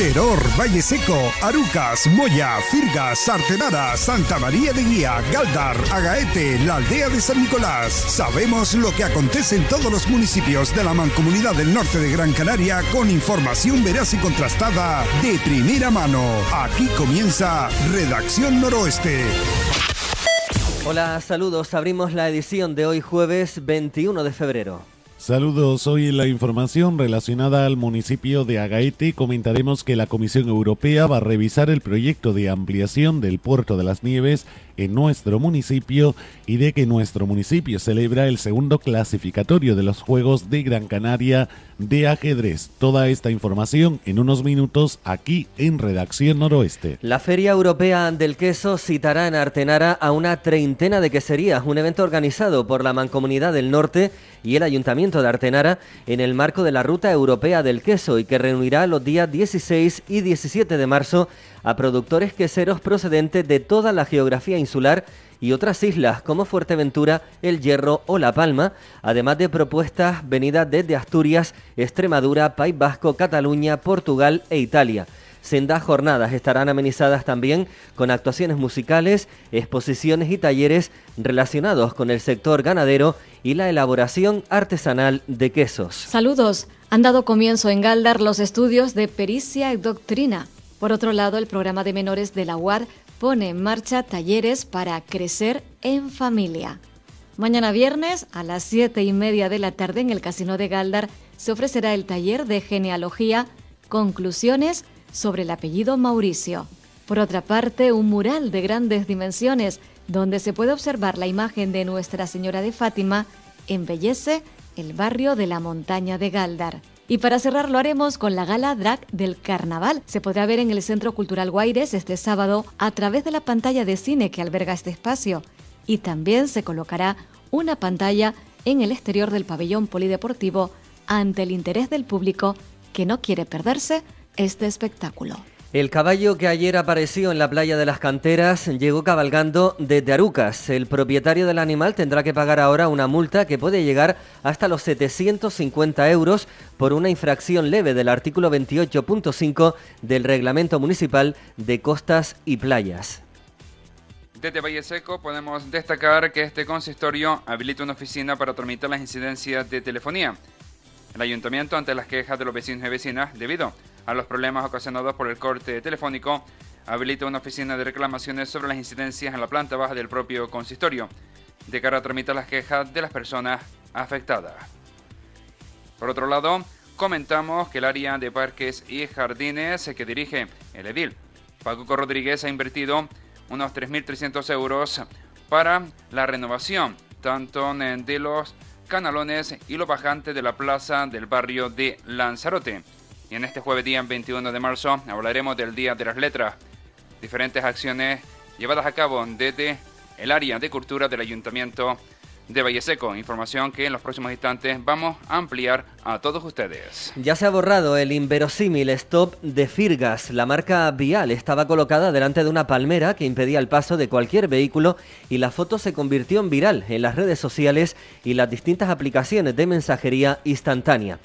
Teror, Valle Seco, Arucas, Moya, Firgas, Artenada, Santa María de Guía, Galdar, Agaete, la aldea de San Nicolás. Sabemos lo que acontece en todos los municipios de la Mancomunidad del Norte de Gran Canaria con información veraz y contrastada de primera mano. Aquí comienza Redacción Noroeste. Hola, saludos. Abrimos la edición de hoy jueves 21 de febrero. Saludos, hoy en la información relacionada al municipio de Agaete comentaremos que la Comisión Europea va a revisar el proyecto de ampliación del puerto de las Nieves en nuestro municipio y de que nuestro municipio celebra el segundo clasificatorio de los Juegos de Gran Canaria de ajedrez. Toda esta información en unos minutos aquí en Redacción Noroeste. La Feria Europea del Queso citará en Artenara a una treintena de queserías, un evento organizado por la Mancomunidad del Norte y el Ayuntamiento de Artenara en el marco de la Ruta Europea del Queso y que reunirá los días 16 y 17 de marzo a productores queseros procedentes de toda la geografía insular y otras islas como Fuerteventura, El Hierro o La Palma, además de propuestas venidas desde Asturias, Extremadura, País Vasco, Cataluña, Portugal e Italia. Sendas jornadas estarán amenizadas también con actuaciones musicales, exposiciones y talleres relacionados con el sector ganadero y la elaboración artesanal de quesos. Saludos. Han dado comienzo en Galdar los estudios de pericia y doctrina por otro lado, el programa de menores de la UAR pone en marcha talleres para crecer en familia. Mañana viernes a las 7 y media de la tarde en el Casino de Galdar se ofrecerá el taller de genealogía Conclusiones sobre el apellido Mauricio. Por otra parte, un mural de grandes dimensiones donde se puede observar la imagen de Nuestra Señora de Fátima embellece el barrio de la montaña de Galdar. Y para cerrar lo haremos con la gala drag del carnaval. Se podrá ver en el Centro Cultural Guaires este sábado a través de la pantalla de cine que alberga este espacio. Y también se colocará una pantalla en el exterior del pabellón polideportivo ante el interés del público que no quiere perderse este espectáculo. El caballo que ayer apareció en la playa de las canteras llegó cabalgando desde Arucas. El propietario del animal tendrá que pagar ahora una multa que puede llegar hasta los 750 euros por una infracción leve del artículo 28.5 del Reglamento Municipal de Costas y Playas. Desde Valle Seco podemos destacar que este consistorio habilita una oficina para tramitar las incidencias de telefonía. El ayuntamiento ante las quejas de los vecinos y vecinas debido a los problemas ocasionados por el corte telefónico, habilita una oficina de reclamaciones sobre las incidencias en la planta baja del propio consistorio, de cara a tramitar las quejas de las personas afectadas. Por otro lado, comentamos que el área de parques y jardines que dirige el edil Paco Rodríguez ha invertido unos 3.300 euros para la renovación tanto de los canalones y lo bajantes de la plaza del barrio de Lanzarote. Y en este jueves día 21 de marzo hablaremos del Día de las Letras, diferentes acciones llevadas a cabo desde el área de cultura del Ayuntamiento de Seco, información que en los próximos instantes vamos a ampliar a todos ustedes. Ya se ha borrado el inverosímil stop de Firgas. La marca vial estaba colocada delante de una palmera que impedía el paso de cualquier vehículo y la foto se convirtió en viral en las redes sociales y las distintas aplicaciones de mensajería instantánea.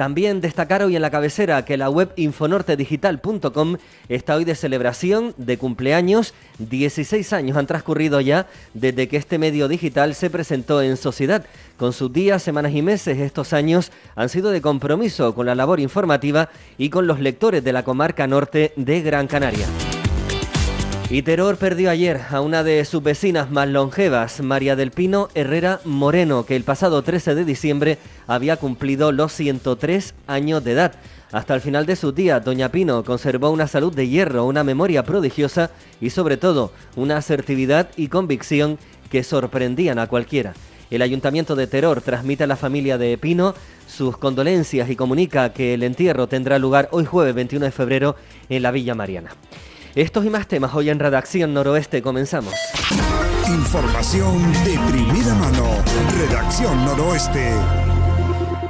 También destacar hoy en la cabecera que la web infonortedigital.com está hoy de celebración de cumpleaños. 16 años han transcurrido ya desde que este medio digital se presentó en sociedad. Con sus días, semanas y meses, estos años han sido de compromiso con la labor informativa y con los lectores de la comarca norte de Gran Canaria. Y Terror perdió ayer a una de sus vecinas más longevas, María del Pino Herrera Moreno, que el pasado 13 de diciembre había cumplido los 103 años de edad. Hasta el final de su día, Doña Pino conservó una salud de hierro, una memoria prodigiosa y sobre todo una asertividad y convicción que sorprendían a cualquiera. El ayuntamiento de Teror transmite a la familia de Pino sus condolencias y comunica que el entierro tendrá lugar hoy jueves 21 de febrero en la Villa Mariana. Estos y más temas hoy en Redacción Noroeste. Comenzamos. Información de primera mano. Redacción Noroeste.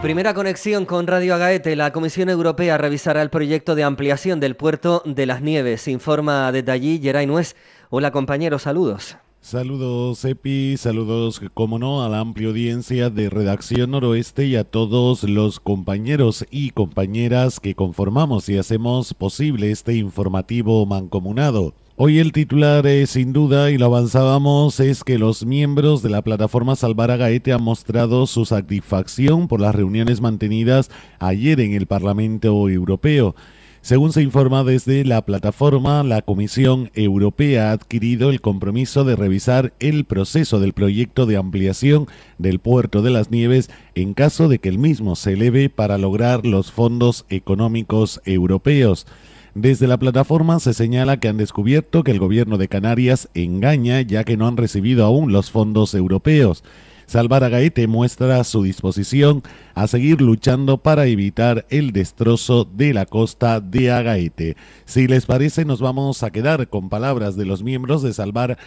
Primera conexión con Radio Agaete. La Comisión Europea revisará el proyecto de ampliación del puerto de las Nieves. Informa de allí Geray Nuez. Hola compañeros, saludos. Saludos Epi, saludos como no a la amplia audiencia de Redacción Noroeste y a todos los compañeros y compañeras que conformamos y hacemos posible este informativo mancomunado. Hoy el titular es sin duda, y lo avanzábamos, es que los miembros de la plataforma Salvar a Gaete han mostrado su satisfacción por las reuniones mantenidas ayer en el Parlamento Europeo. Según se informa desde la plataforma, la Comisión Europea ha adquirido el compromiso de revisar el proceso del proyecto de ampliación del puerto de las Nieves en caso de que el mismo se eleve para lograr los fondos económicos europeos. Desde la plataforma se señala que han descubierto que el gobierno de Canarias engaña ya que no han recibido aún los fondos europeos. Salvar a muestra su disposición a seguir luchando para evitar el destrozo de la costa de Agaete. Si les parece, nos vamos a quedar con palabras de los miembros de Salvar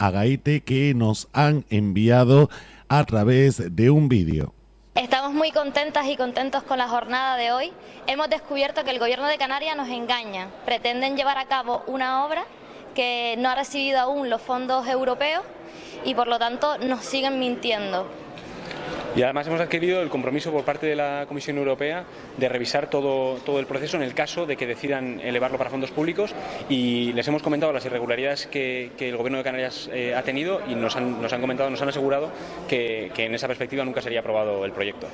a que nos han enviado a través de un vídeo. Estamos muy contentas y contentos con la jornada de hoy. Hemos descubierto que el gobierno de Canarias nos engaña. Pretenden llevar a cabo una obra que no ha recibido aún los fondos europeos y por lo tanto nos siguen mintiendo. Y además hemos adquirido el compromiso por parte de la Comisión Europea de revisar todo, todo el proceso en el caso de que decidan elevarlo para fondos públicos y les hemos comentado las irregularidades que, el Gobierno de Canarias eh, ha tenido y nos han, comentado, nos han asegurado que, que en esa perspectiva nunca sería aprobado el proyecto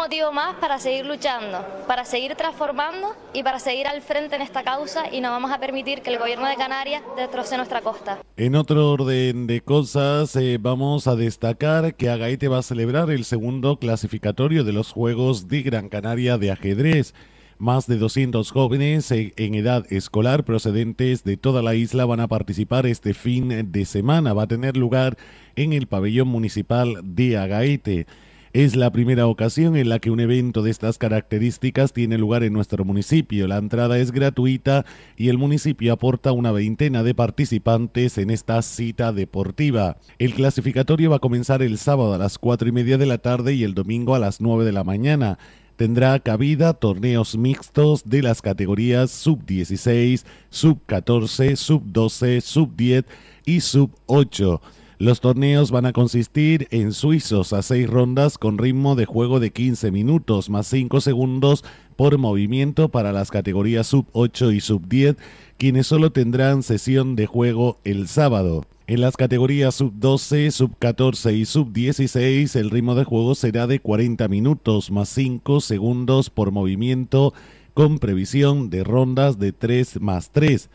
motivo más para seguir luchando, para seguir transformando y para seguir al frente en esta causa y no vamos a permitir que el gobierno de Canarias destroce nuestra costa. En otro orden de cosas, eh, vamos a destacar que Agaete va a celebrar el segundo clasificatorio de los Juegos de Gran Canaria de ajedrez. Más de 200 jóvenes eh, en edad escolar procedentes de toda la isla van a participar este fin de semana. Va a tener lugar en el pabellón municipal de Agaete. Es la primera ocasión en la que un evento de estas características tiene lugar en nuestro municipio. La entrada es gratuita y el municipio aporta una veintena de participantes en esta cita deportiva. El clasificatorio va a comenzar el sábado a las cuatro y media de la tarde y el domingo a las 9 de la mañana. Tendrá cabida torneos mixtos de las categorías sub-16, sub-14, sub-12, sub-10 y sub-8. Los torneos van a consistir en suizos a seis rondas con ritmo de juego de 15 minutos más 5 segundos por movimiento para las categorías sub 8 y sub 10, quienes solo tendrán sesión de juego el sábado. En las categorías sub 12, sub 14 y sub 16 el ritmo de juego será de 40 minutos más 5 segundos por movimiento con previsión de rondas de 3 más 3.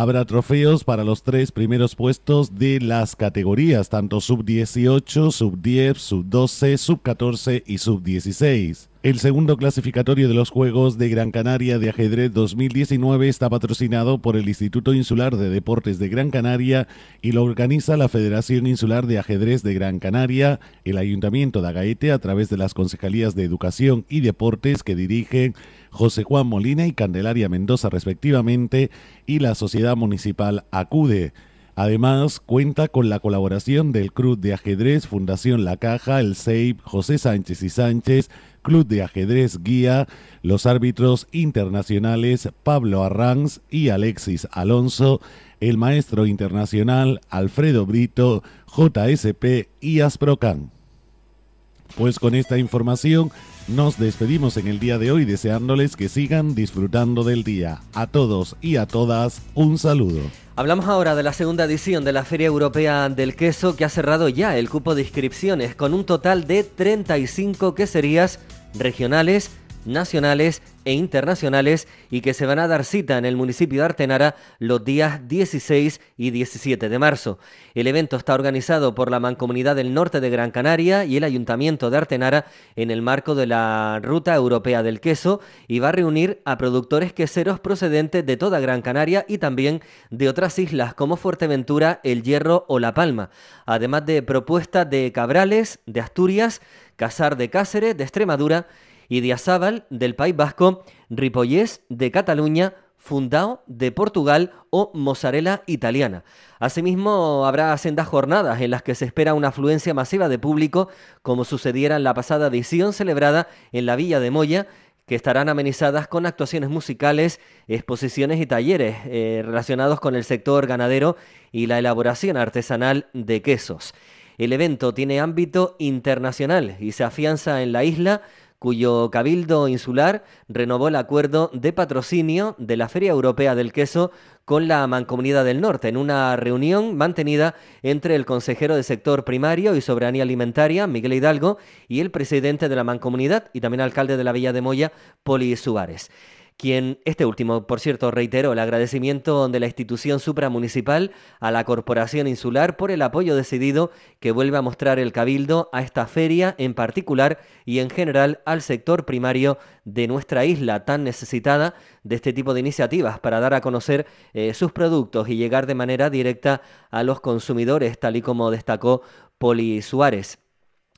Habrá trofeos para los tres primeros puestos de las categorías, tanto sub 18, sub 10, sub 12, sub 14 y sub 16. El segundo clasificatorio de los Juegos de Gran Canaria de ajedrez 2019 está patrocinado por el Instituto Insular de Deportes de Gran Canaria y lo organiza la Federación Insular de Ajedrez de Gran Canaria, el Ayuntamiento de Agaete a través de las Concejalías de Educación y Deportes que dirigen José Juan Molina y Candelaria Mendoza respectivamente y la Sociedad Municipal Acude. Además, cuenta con la colaboración del Club de Ajedrez, Fundación La Caja, el SEIP, José Sánchez y Sánchez, Club de Ajedrez guía los árbitros internacionales Pablo Arranz y Alexis Alonso, el maestro internacional Alfredo Brito, JSP y Asprocan. Pues con esta información nos despedimos en el día de hoy deseándoles que sigan disfrutando del día. A todos y a todas un saludo. Hablamos ahora de la segunda edición de la Feria Europea del Queso que ha cerrado ya el cupo de inscripciones con un total de 35 queserías regionales, nacionales e internacionales y que se van a dar cita en el municipio de Artenara los días 16 y 17 de marzo. El evento está organizado por la Mancomunidad del Norte de Gran Canaria y el Ayuntamiento de Artenara en el marco de la Ruta Europea del Queso y va a reunir a productores queseros procedentes de toda Gran Canaria y también de otras islas como Fuerteventura, El Hierro o La Palma, además de propuestas de cabrales, de Asturias, Casar de Cáceres, de Extremadura, y Diazábal, del País Vasco, Ripollés, de Cataluña, Fundao de Portugal o Mozzarella italiana. Asimismo, habrá sendas jornadas en las que se espera una afluencia masiva de público, como sucediera en la pasada edición celebrada en la Villa de Moya, que estarán amenizadas con actuaciones musicales, exposiciones y talleres eh, relacionados con el sector ganadero y la elaboración artesanal de quesos. El evento tiene ámbito internacional y se afianza en la isla cuyo cabildo insular renovó el acuerdo de patrocinio de la Feria Europea del Queso con la Mancomunidad del Norte, en una reunión mantenida entre el consejero de sector primario y soberanía alimentaria, Miguel Hidalgo, y el presidente de la Mancomunidad y también alcalde de la Villa de Moya, Poli Suárez quien, este último, por cierto, reiteró el agradecimiento de la institución supramunicipal a la Corporación Insular por el apoyo decidido que vuelve a mostrar el Cabildo a esta feria en particular y en general al sector primario de nuestra isla tan necesitada de este tipo de iniciativas para dar a conocer eh, sus productos y llegar de manera directa a los consumidores, tal y como destacó Poli Suárez.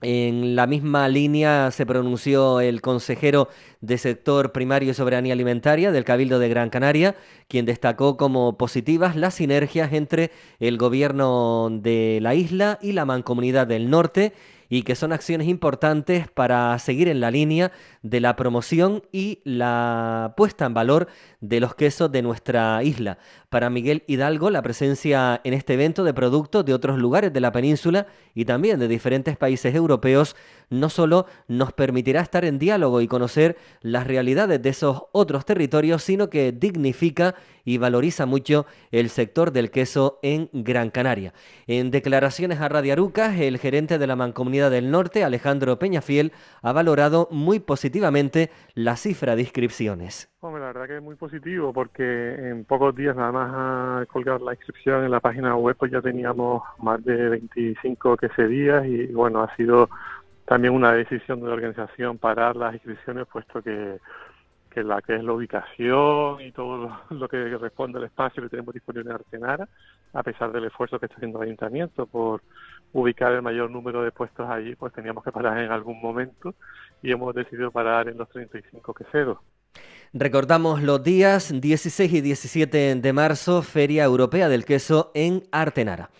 En la misma línea se pronunció el consejero de sector primario y soberanía alimentaria del Cabildo de Gran Canaria, quien destacó como positivas las sinergias entre el gobierno de la isla y la mancomunidad del norte y que son acciones importantes para seguir en la línea de la promoción y la puesta en valor de los quesos de nuestra isla. Para Miguel Hidalgo, la presencia en este evento de productos de otros lugares de la península y también de diferentes países europeos no solo nos permitirá estar en diálogo y conocer las realidades de esos otros territorios, sino que dignifica y valoriza mucho el sector del queso en Gran Canaria. En declaraciones a Radio Arucas, el gerente de la Mancomunidad del Norte, Alejandro Peñafiel, ha valorado muy positivamente la cifra de inscripciones. Hombre, la verdad que es muy positivo porque en pocos días nada más colgar la inscripción en la página web pues ya teníamos más de 25 queserías y bueno, ha sido también una decisión de la organización parar las inscripciones, puesto que, la que es la ubicación y todo lo, que responde al espacio que tenemos disponible en Artenara, a pesar del esfuerzo que está haciendo el ayuntamiento por ubicar el mayor número de puestos allí, pues teníamos que parar en algún momento y hemos decidido parar en los 35 queseros. Recordamos los días 16 y 17 de marzo, Feria Europea del Queso en Artenara.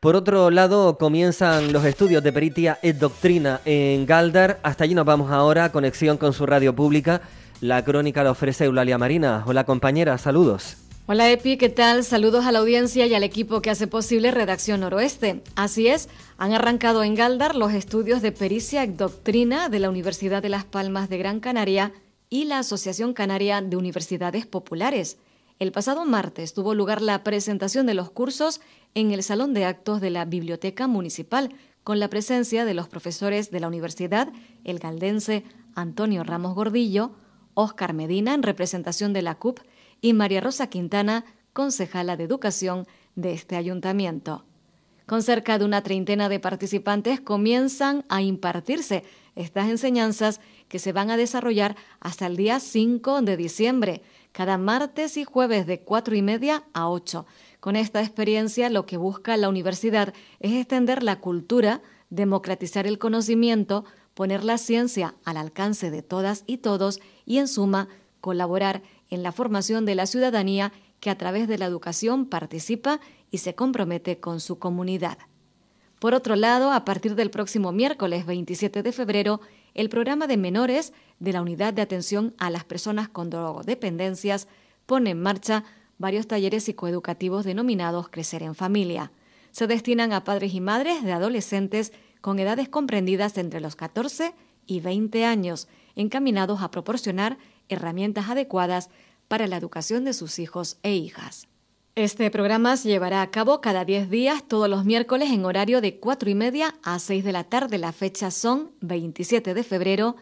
Por otro lado, comienzan los estudios de peritia et doctrina en Galdar. Hasta allí nos vamos ahora, conexión con su radio pública. La crónica la ofrece Eulalia Marina. Hola compañera, saludos. Hola Epi, ¿qué tal? Saludos a la audiencia y al equipo que hace posible Redacción Noroeste. Así es, han arrancado en Galdar los estudios de pericia y doctrina de la Universidad de Las Palmas de Gran Canaria y la Asociación Canaria de Universidades Populares. El pasado martes tuvo lugar la presentación de los cursos en el Salón de Actos de la Biblioteca Municipal, con la presencia de los profesores de la universidad, el galdense Antonio Ramos Gordillo, Óscar Medina en representación de la CUP y María Rosa Quintana, concejala de Educación de este ayuntamiento. Con cerca de una treintena de participantes comienzan a impartirse estas enseñanzas que se van a desarrollar hasta el día 5 de diciembre cada martes y jueves de 4 y media a 8. Con esta experiencia lo que busca la universidad es extender la cultura, democratizar el conocimiento, poner la ciencia al alcance de todas y todos y en suma colaborar en la formación de la ciudadanía que a través de la educación participa y se compromete con su comunidad. Por otro lado, a partir del próximo miércoles 27 de febrero, el programa de menores de la Unidad de Atención a las Personas con Drogodependencias pone en marcha varios talleres psicoeducativos denominados Crecer en Familia. Se destinan a padres y madres de adolescentes con edades comprendidas entre los 14 y 20 años, encaminados a proporcionar herramientas adecuadas para la educación de sus hijos e hijas. Este programa se llevará a cabo cada 10 días, todos los miércoles, en horario de 4 y media a 6 de la tarde. Las fechas son 27 de febrero,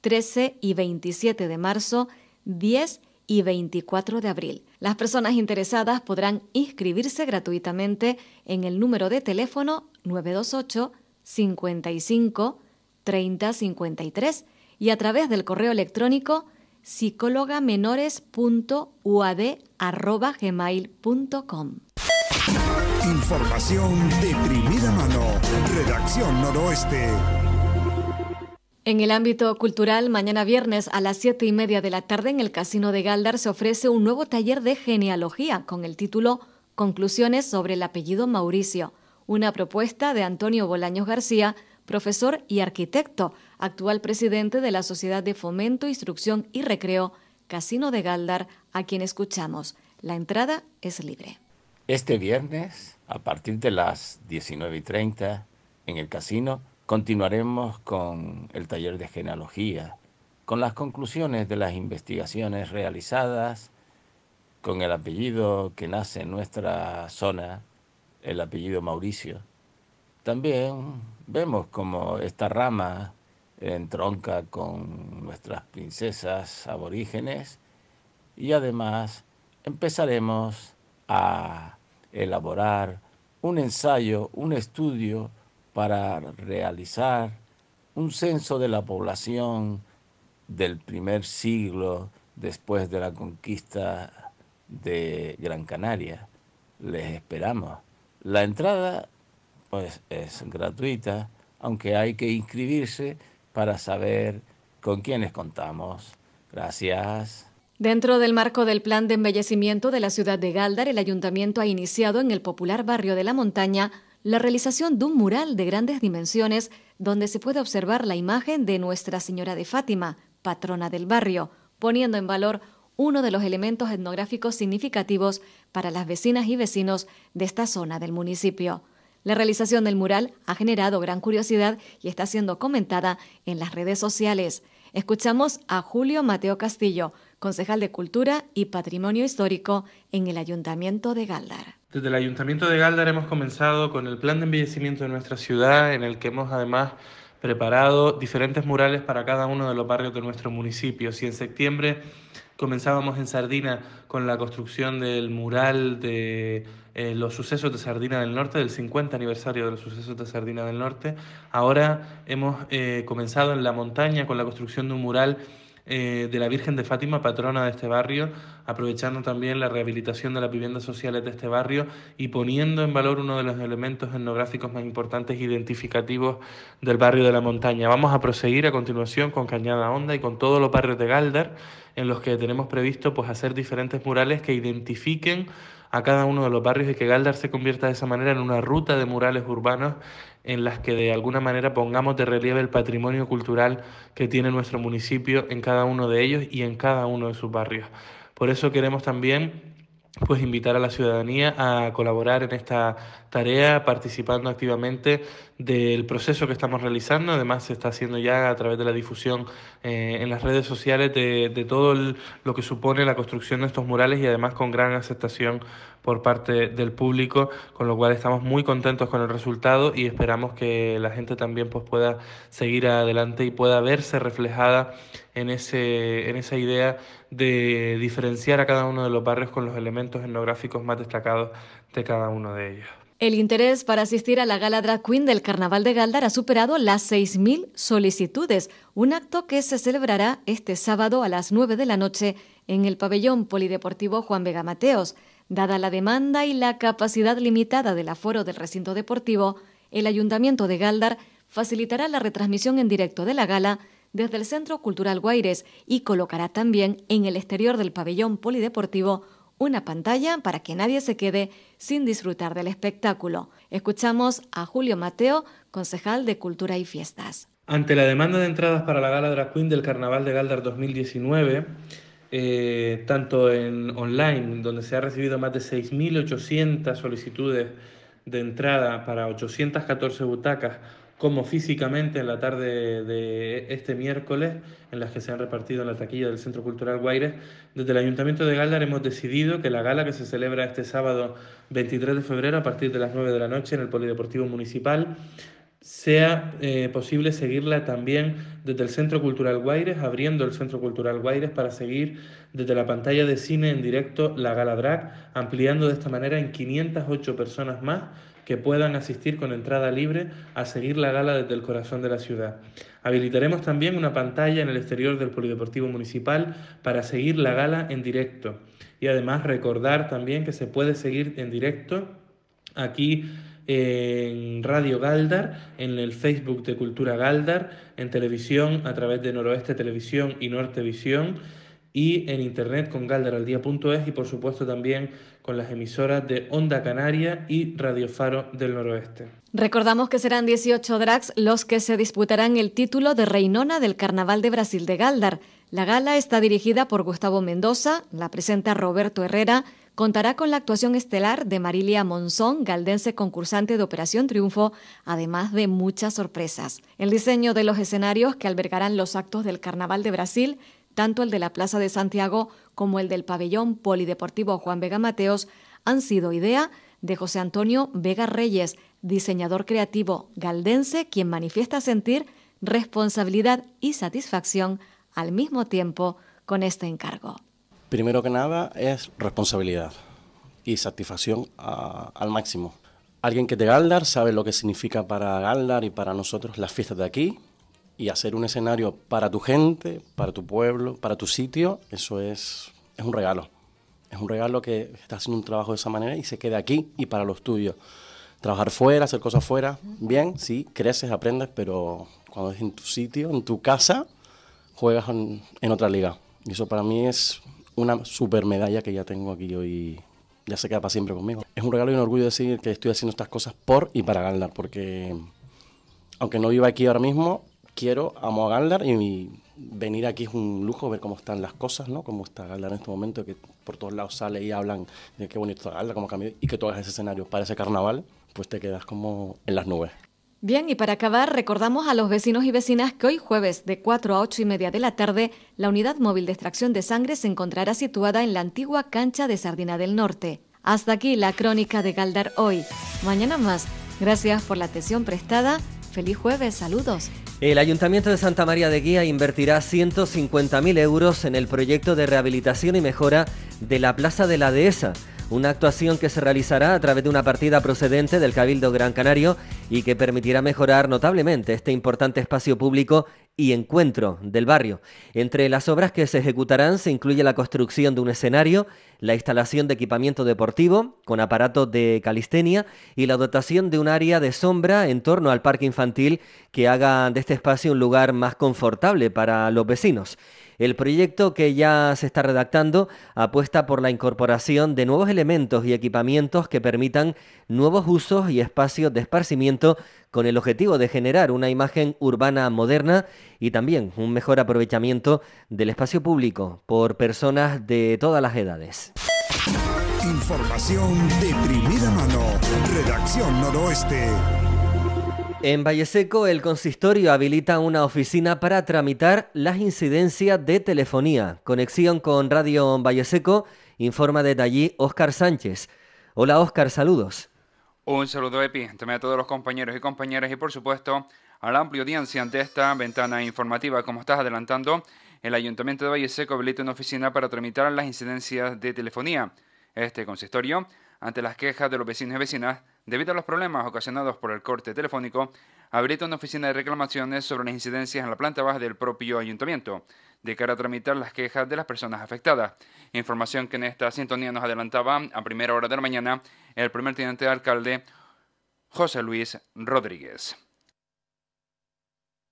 13 y 27 de marzo, 10 y 24 de abril. Las personas interesadas podrán inscribirse gratuitamente en el número de teléfono 928 55 30 53 y a través del correo electrónico psicólogamenores.uad.gmail.com. Información de primera mano, Redacción Noroeste. En el ámbito cultural, mañana viernes a las 7 y media de la tarde en el Casino de Galdar se ofrece un nuevo taller de genealogía con el título Conclusiones sobre el apellido Mauricio, una propuesta de Antonio Bolaños García profesor y arquitecto, actual presidente de la Sociedad de Fomento, Instrucción y Recreo, Casino de Galdar, a quien escuchamos. La entrada es libre. Este viernes, a partir de las 19.30, en el casino, continuaremos con el taller de genealogía, con las conclusiones de las investigaciones realizadas, con el apellido que nace en nuestra zona, el apellido Mauricio, también vemos como esta rama entronca con nuestras princesas aborígenes y además empezaremos a elaborar un ensayo, un estudio para realizar un censo de la población del primer siglo después de la conquista de Gran Canaria. Les esperamos. La entrada pues, es gratuita, aunque hay que inscribirse para saber con quiénes contamos. Gracias. Dentro del marco del Plan de Embellecimiento de la ciudad de Galdar, el ayuntamiento ha iniciado en el popular barrio de la montaña la realización de un mural de grandes dimensiones donde se puede observar la imagen de Nuestra Señora de Fátima, patrona del barrio, poniendo en valor uno de los elementos etnográficos significativos para las vecinas y vecinos de esta zona del municipio. La realización del mural ha generado gran curiosidad y está siendo comentada en las redes sociales. Escuchamos a Julio Mateo Castillo, concejal de Cultura y Patrimonio Histórico en el Ayuntamiento de Galdar. Desde el Ayuntamiento de Galdar hemos comenzado con el plan de embellecimiento de nuestra ciudad, en el que hemos además preparado diferentes murales para cada uno de los barrios de nuestro municipio. Si en septiembre comenzábamos en Sardina con la construcción del mural de eh, los sucesos de Sardina del Norte, del 50 aniversario de los sucesos de Sardina del Norte. Ahora hemos eh, comenzado en la montaña con la construcción de un mural eh, de la Virgen de Fátima, patrona de este barrio, aprovechando también la rehabilitación de las viviendas sociales de este barrio y poniendo en valor uno de los elementos etnográficos más importantes e identificativos del barrio de la montaña. Vamos a proseguir a continuación con Cañada Honda y con todos los barrios de Galdar en los que tenemos previsto pues, hacer diferentes murales que identifiquen a cada uno de los barrios y que Galdar se convierta de esa manera en una ruta de murales urbanos en las que de alguna manera pongamos de relieve el patrimonio cultural que tiene nuestro municipio en cada uno de ellos y en cada uno de sus barrios. Por eso queremos también pues invitar a la ciudadanía a colaborar en esta tarea participando activamente del proceso que estamos realizando. Además, se está haciendo ya a través de la difusión eh, en las redes sociales de, todo lo que supone la construcción de estos murales y además con gran aceptación por parte del público, con lo cual estamos muy contentos con el resultado y esperamos que la gente también pues, pueda seguir adelante y pueda verse reflejada en, ese, en esa idea de diferenciar a cada uno de los barrios con los elementos etnográficos más destacados de cada uno de ellos. El interés para asistir a la gala drag queen del Carnaval de Galdar ha superado las 6.000 solicitudes, un acto que se celebrará este sábado a las 9 de la noche en el pabellón polideportivo Juan Vega Mateos. Dada la demanda y la capacidad limitada del aforo del recinto deportivo, el Ayuntamiento de Galdar facilitará la retransmisión en directo de la gala desde el Centro Cultural Guaires y colocará también en el exterior del pabellón polideportivo una pantalla para que nadie se quede sin disfrutar del espectáculo. Escuchamos a Julio Mateo, concejal de Cultura y Fiestas. Ante la demanda de entradas para la gala la Queen del Carnaval de Galdar 2019, eh, tanto en online, donde se ha recibido más de 6.800 solicitudes de entrada para 814 butacas, como físicamente en la tarde de este miércoles, en las que se han repartido en la taquilla del Centro Cultural Guaires. Desde el Ayuntamiento de Galdar hemos decidido que la gala que se celebra este sábado 23 de febrero a partir de las 9 de la noche en el Polideportivo Municipal sea eh, posible seguirla también desde el Centro Cultural Guaires, abriendo el Centro Cultural Guaires para seguir desde la pantalla de cine en directo la Gala Drag, ampliando de esta manera en 508 personas más que puedan asistir con entrada libre a seguir la gala desde el corazón de la ciudad. Habilitaremos también una pantalla en el exterior del Polideportivo Municipal para seguir la gala en directo. Y además recordar también que se puede seguir en directo aquí en Radio Galdar, en el Facebook de Cultura Galdar, en televisión a través de Noroeste Televisión y Nortevisión y en internet con galderaldía.es y por supuesto también con las emisoras de Onda Canaria y Radio Faro del Noroeste. Recordamos que serán 18 drags los que se disputarán el título de Reinona del Carnaval de Brasil de Galdar. La gala está dirigida por Gustavo Mendoza, la presenta Roberto Herrera, contará con la actuación estelar de Marilia Monzón, galdense concursante de Operación Triunfo, además de muchas sorpresas. El diseño de los escenarios que albergarán los actos del Carnaval de Brasil tanto el de la Plaza de Santiago como el del pabellón polideportivo Juan Vega Mateos han sido idea de José Antonio Vega Reyes, diseñador creativo galdense, quien manifiesta sentir responsabilidad y satisfacción al mismo tiempo con este encargo. Primero que nada es responsabilidad y satisfacción al máximo. Alguien que te Galdar sabe lo que significa para Galdar y para nosotros las fiestas de aquí, y hacer un escenario para tu gente, para tu pueblo, para tu sitio, eso es, es un regalo. Es un regalo que estás haciendo un trabajo de esa manera y se queda aquí y para los tuyos. Trabajar fuera, hacer cosas fuera, bien, sí, creces, aprendes, pero cuando es en tu sitio, en tu casa, juegas en, otra liga. Y eso para mí es una super medalla que ya tengo aquí hoy ya se queda para siempre conmigo. Es un regalo y un orgullo decir que estoy haciendo estas cosas por y para ganar, porque aunque no viva aquí ahora mismo, quiero, amo a Galdar y venir aquí es un lujo ver cómo están las cosas, ¿no? Cómo está Galdar en este momento, que por todos lados sale y hablan de qué bonito está Galdar, cómo cambiado y que tú hagas ese escenario para ese carnaval, pues te quedas como en las nubes. Bien, y para acabar, recordamos a los vecinos y vecinas que hoy jueves de 4 a 8 y media de la tarde, la unidad móvil de extracción de sangre se encontrará situada en la antigua cancha de Sardina del Norte. Hasta aquí la crónica de Galdar hoy. Mañana más. Gracias por la atención prestada Feliz jueves, saludos. El Ayuntamiento de Santa María de Guía invertirá 150.000 euros en el proyecto de rehabilitación y mejora de la Plaza de la Dehesa una actuación que se realizará a través de una partida procedente del Cabildo Gran Canario y que permitirá mejorar notablemente este importante espacio público y encuentro del barrio. Entre las obras que se ejecutarán se incluye la construcción de un escenario, la instalación de equipamiento deportivo con aparatos de calistenia y la dotación de un área de sombra en torno al parque infantil que haga de este espacio un lugar más confortable para los vecinos. El proyecto que ya se está redactando apuesta por la incorporación de nuevos elementos y equipamientos que permitan nuevos usos y espacios de esparcimiento con el objetivo de generar una imagen urbana moderna y también un mejor aprovechamiento del espacio público por personas de todas las edades. Información de primera mano, Redacción Noroeste. En Valleseco, el consistorio habilita una oficina para tramitar las incidencias de telefonía. Conexión con Radio Valleseco, informa de allí Óscar Sánchez. Hola Óscar, saludos. Un saludo, Epi, también a todos los compañeros y compañeras y por supuesto a la amplia audiencia ante esta ventana informativa. Como estás adelantando, el Ayuntamiento de Valleseco habilita una oficina para tramitar las incidencias de telefonía. Este consistorio ante las quejas de los vecinos y vecinas debido a los problemas ocasionados por el corte telefónico, habilita una oficina de reclamaciones sobre las incidencias en la planta baja del propio ayuntamiento, de cara a tramitar las quejas de las personas afectadas. Información que en esta sintonía nos adelantaba a primera hora de la mañana el primer teniente de alcalde José Luis Rodríguez.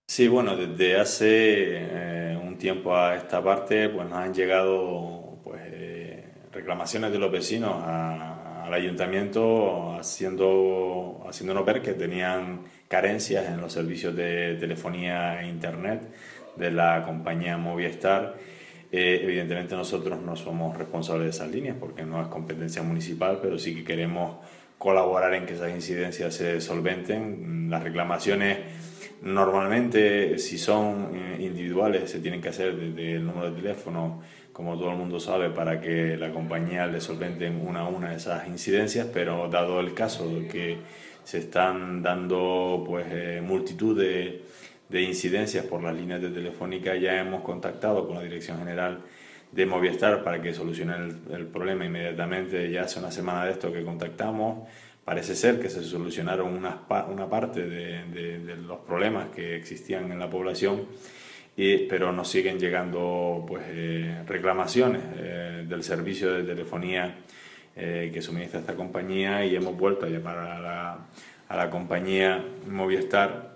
Sí, bueno, desde hace eh, un tiempo a esta parte, pues nos han llegado pues, eh, reclamaciones de los vecinos a al ayuntamiento haciendo, haciéndonos ver que tenían carencias en los servicios de telefonía e internet de la compañía Movistar. Eh, evidentemente nosotros no somos responsables de esas líneas porque no es competencia municipal, pero sí que queremos colaborar en que esas incidencias se solventen. Las reclamaciones normalmente, si son eh, individuales, se tienen que hacer desde el número de teléfono como todo el mundo sabe, para que la compañía le solvente una a una esas incidencias, pero dado el caso de que se están dando pues eh, multitud de, incidencias por las líneas de telefónica, ya hemos contactado con la Dirección General de Movistar para que solucione el, problema inmediatamente. Ya hace una semana de esto que contactamos, parece ser que se solucionaron una, una parte de, de los problemas que existían en la población pero nos siguen llegando pues, eh, reclamaciones eh, del servicio de telefonía eh, que suministra esta compañía y hemos vuelto a llamar a la, compañía Movistar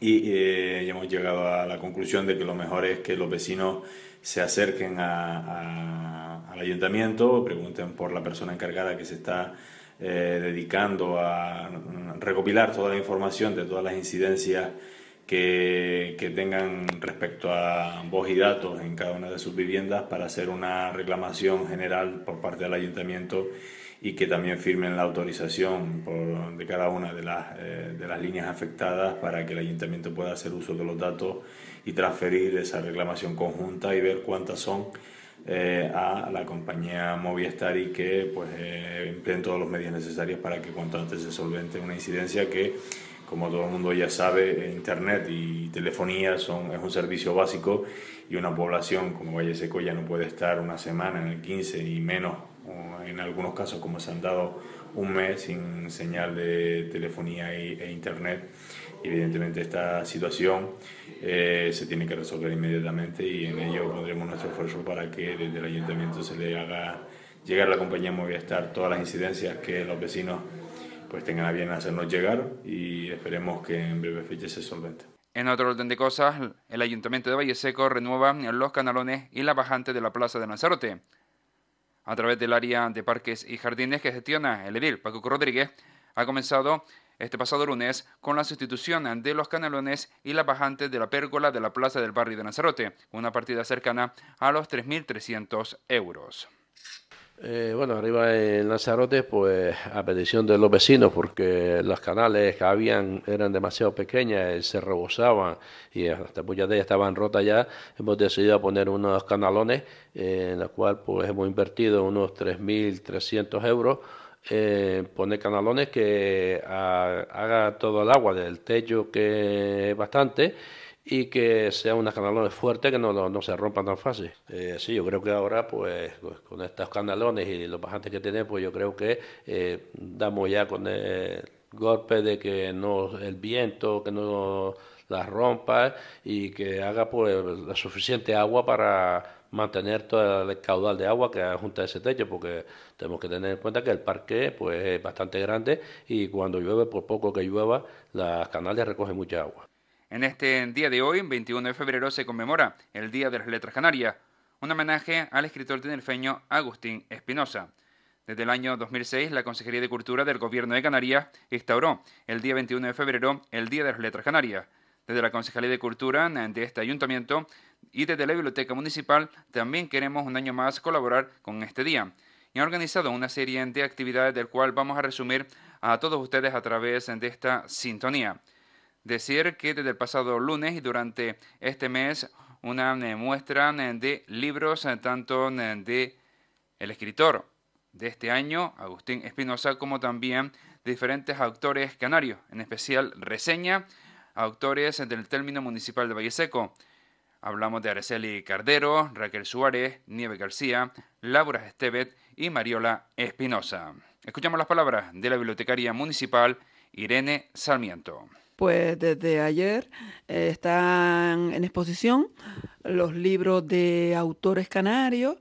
y, hemos llegado a la conclusión de que lo mejor es que los vecinos se acerquen al ayuntamiento, pregunten por la persona encargada que se está dedicando a recopilar toda la información de todas las incidencias que, tengan respecto a voz y datos en cada una de sus viviendas para hacer una reclamación general por parte del ayuntamiento y que también firmen la autorización de cada una de las, eh, de las líneas afectadas para que el ayuntamiento pueda hacer uso de los datos y transferir esa reclamación conjunta y ver cuántas son eh, a la compañía Movistar y que pues eh, empleen todos los medios necesarios para que cuanto antes se solvente una incidencia que como todo el mundo ya sabe, Internet y telefonía son, es un servicio básico y una población como Valle Seco ya no puede estar una semana en el 15 y menos, en algunos casos como se han dado un mes sin señal de telefonía e, e Internet. Evidentemente esta situación eh, se tiene que resolver inmediatamente y en ello pondremos nuestro esfuerzo para que desde el ayuntamiento se le haga llegar a la compañía Movistar todas las incidencias que los vecinos pues tengan a bien hacernos llegar y esperemos que en breve fecha se solvente. En otro orden de cosas, el Ayuntamiento de Valleseco renueva los canalones y la bajante de la Plaza de Lanzarote. A través del área de parques y jardines que gestiona el edil Paco Rodríguez, ha comenzado este pasado lunes con la sustitución de los canalones y la bajante de la pérgola de la Plaza del Barrio de Lanzarote, una partida cercana a los 3.300 euros. Eh, bueno, arriba en Lanzarote, pues a petición de los vecinos, porque las canales que habían eran demasiado pequeñas, eh, se rebosaban y hasta muchas pues de ellas estaban rotas ya, hemos decidido poner unos canalones, eh, en los cuales pues hemos invertido unos 3.300 euros. poner canalones que ah, haga todo el agua del techo que es bastante y que sean unas canalones fuertes que no, se rompan tan fácil. Eh, sí, yo creo que ahora, pues, con estos canalones y los bajantes que tenemos, pues yo creo que eh, damos ya con el golpe de que no el viento, que no las rompa y que haga pues la suficiente agua para mantener todo el caudal de agua que junta ese techo, porque tenemos que tener en cuenta que el parque pues, es bastante grande y cuando llueve, por poco que llueva, las canales recogen mucha agua. En este día de hoy, 21 de febrero, se conmemora el Día de las Letras Canarias, un homenaje al escritor tinerfeño Agustín Espinosa. Desde el año 2006, la Consejería de Cultura del Gobierno de Canarias instauró el día 21 de febrero el Día de las Letras Canarias. Desde la Consejería de Cultura de este ayuntamiento y desde la Biblioteca Municipal también queremos un año más colaborar con este día. Y han organizado una serie de actividades del cual vamos a resumir a todos ustedes a través de esta sintonía decir que desde el pasado lunes y durante este mes una eh, muestra eh, de libros eh, tanto de el escritor de este año, Agustín Espinosa, como también de diferentes autores canarios, en especial reseña a autores del término municipal de Valle Seco. Hablamos de Araceli Cardero, Raquel Suárez, Nieve García, Laura Estebet y Mariola Espinosa. Escuchamos las palabras de la bibliotecaria municipal Irene Sarmiento pues desde ayer eh, están en exposición los libros de autores canarios,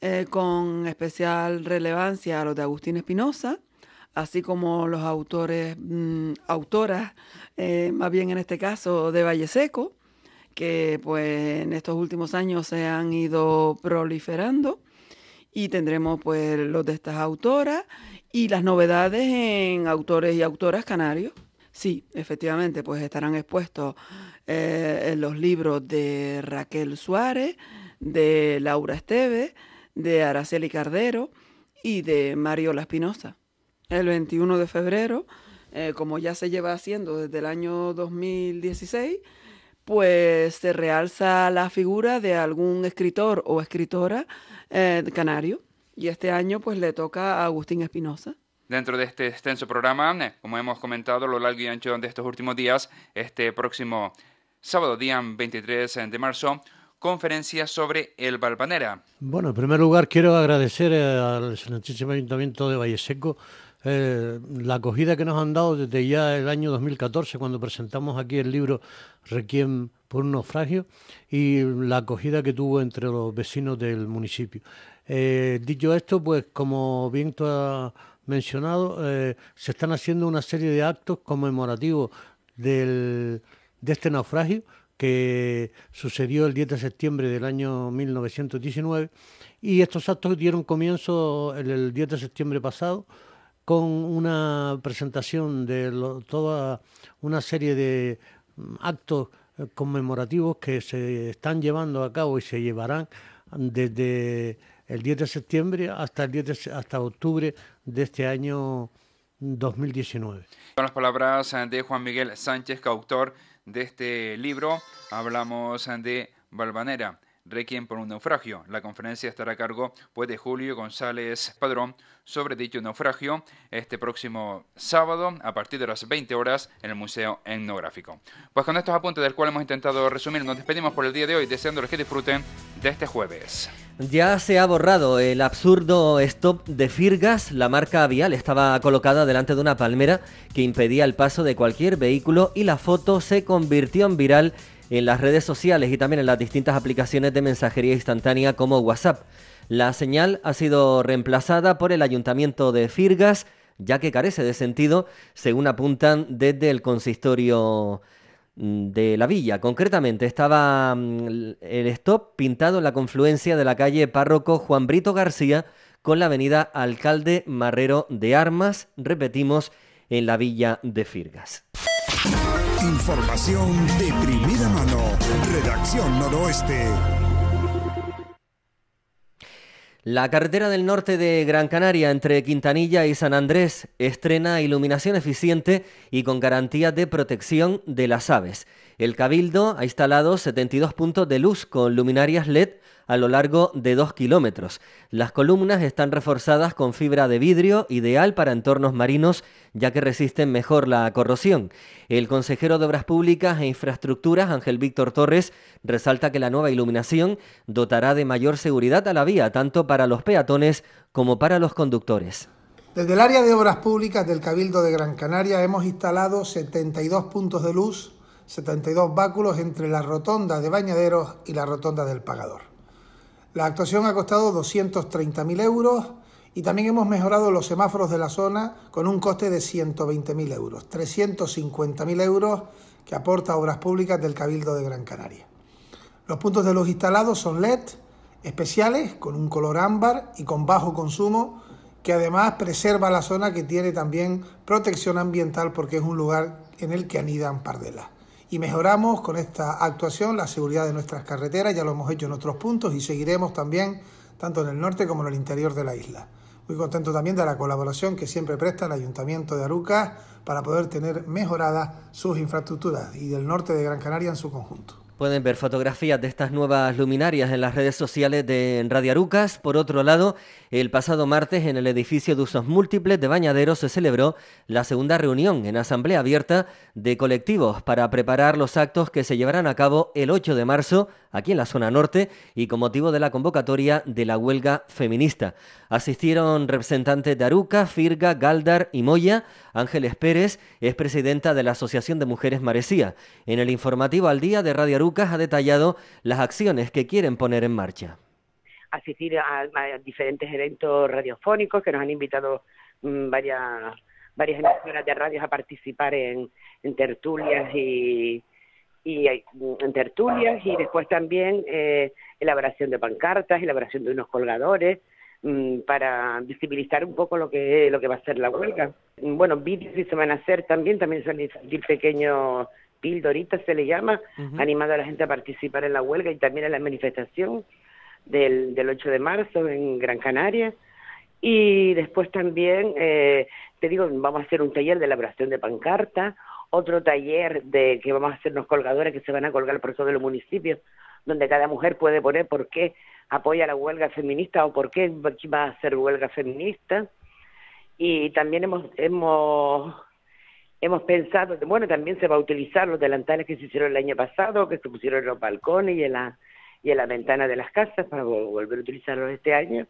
eh, con especial relevancia a los de Agustín Espinosa, así como los autores, mm, autoras, eh, más bien en este caso de Valle Seco, que pues en estos últimos años se han ido proliferando y tendremos pues los de estas autoras y las novedades en autores y autoras canarios. Sí, efectivamente, pues estarán expuestos eh, los libros de Raquel Suárez, de Laura Esteves, de Araceli Cardero y de Mario Espinosa. El 21 de febrero, eh, como ya se lleva haciendo desde el año 2016, pues se realza la figura de algún escritor o escritora eh, canario. Y este año pues le toca a Agustín Espinosa dentro de este extenso programa, eh, como hemos comentado lo largo y ancho de estos últimos días, este próximo sábado, día 23 de marzo, conferencia sobre el Valvanera. Bueno, en primer lugar quiero agradecer eh, al Santísimo Ayuntamiento de Valleseco eh, la acogida que nos han dado desde ya el año 2014, cuando presentamos aquí el libro Requiem por un naufragio, y la acogida que tuvo entre los vecinos del municipio. dicho esto, pues como viento a mencionado, eh, se están haciendo una serie de actos conmemorativos de este naufragio que sucedió el 10 de septiembre del año 1919 y estos actos dieron comienzo el, 10 de septiembre pasado con una presentación de toda una serie de mm, actos eh, conmemorativos que se están llevando a cabo y se llevarán desde el 10 de septiembre hasta, el 10 hasta octubre de este año 2019. Con las palabras de Juan Miguel Sánchez, coautor de este libro, hablamos de Balvanera. Requiem por un naufragio. La conferencia estará a cargo pues, de Julio González Padrón sobre dicho naufragio este próximo sábado a partir de las 20 horas en el Museo Etnográfico. Pues con estos apuntes del cual hemos intentado resumir, nos despedimos por el día de hoy deseándoles que disfruten de este jueves. Ya se ha borrado el absurdo stop de Firgas. La marca vial estaba colocada delante de una palmera que impedía el paso de cualquier vehículo y la foto se convirtió en viral en las redes sociales y también en las distintas aplicaciones de mensajería instantánea como WhatsApp. La señal ha sido reemplazada por el ayuntamiento de Firgas, ya que carece de sentido, según apuntan desde el consistorio mm, de la villa. Concretamente, estaba mm, el stop pintado en la confluencia de la calle Párroco Juan Brito García con la avenida Alcalde Marrero de Armas, repetimos, en la villa de Firgas. Información de primera mano. Redacción Noroeste. La carretera del norte de Gran Canaria entre Quintanilla y San Andrés estrena iluminación eficiente y con garantía de protección de las aves. El Cabildo ha instalado 72 puntos de luz con luminarias LED a lo largo de 2 kilómetros. Las columnas están reforzadas con fibra de vidrio, ideal para entornos marinos, ya que resisten mejor la corrosión. El consejero de Obras Públicas e Infraestructuras, Ángel Víctor Torres, resalta que la nueva iluminación dotará de mayor seguridad a la vía, tanto para los peatones como para los conductores. Desde el área de obras públicas del Cabildo de Gran Canaria hemos instalado 72 puntos de luz, 72 báculos entre la rotonda de Bañaderos y la rotonda del Pagador. La actuación ha costado 230.000 euros y también hemos mejorado los semáforos de la zona con un coste de 120.000 euros, 350.000 euros que aporta Obras Públicas del Cabildo de Gran Canaria. Los puntos de luz instalados son LED especiales con un color ámbar y con bajo consumo que además preserva la zona que tiene también protección ambiental porque es un lugar en el que anidan pardelas y mejoramos con esta actuación la seguridad de nuestras carreteras, ya lo hemos hecho en otros puntos y seguiremos también tanto en el norte como en el interior de la isla. Muy contento también de la colaboración que siempre presta el Ayuntamiento de Arucas para poder tener mejoradas sus infraestructuras y del norte de Gran Canaria en su conjunto. Pueden ver fotografías de estas nuevas luminarias en las redes sociales de Radiarucas. Por otro lado, el pasado martes en el edificio de usos múltiples de Bañaderos se celebró la segunda reunión en asamblea abierta de colectivos para preparar los actos que se llevarán a cabo el 8 de marzo aquí en la zona norte y con motivo de la convocatoria de la huelga feminista. Asistieron representantes de Aruca, Firga, Galdar y Moya. Ángeles Pérez es presidenta de la Asociación de Mujeres Marecía. En el informativo al día de Radio Aruca ha detallado las acciones que quieren poner en marcha. Asistir a, diferentes eventos radiofónicos que nos han invitado mm, varias varias emisoras de radios a participar en tertulias y, y mm, en tertulias y después también eh, elaboración de pancartas, elaboración de unos colgadores mm, para visibilizar un poco lo que lo que va a ser la huelga. Mm, bueno, vídeos se van a hacer también, también son pequeño pequeños se le llama, animando a la gente a participar en la huelga y también en la manifestación del, del 8 de marzo en Gran Canaria. Y después también, eh, te digo, vamos a hacer un taller de elaboración de pancarta, otro taller de que vamos a hacer unos colgadores que se van a colgar por todos los municipios, donde cada mujer puede poner por qué apoya la huelga feminista o por qué va a ser huelga feminista. Y también hemos, hemos, hemos pensado, bueno, también se va a utilizar los delantales que se hicieron el año pasado, que se pusieron en los balcones y en la, y en la ventana de las casas para volver a utilizarlos este año.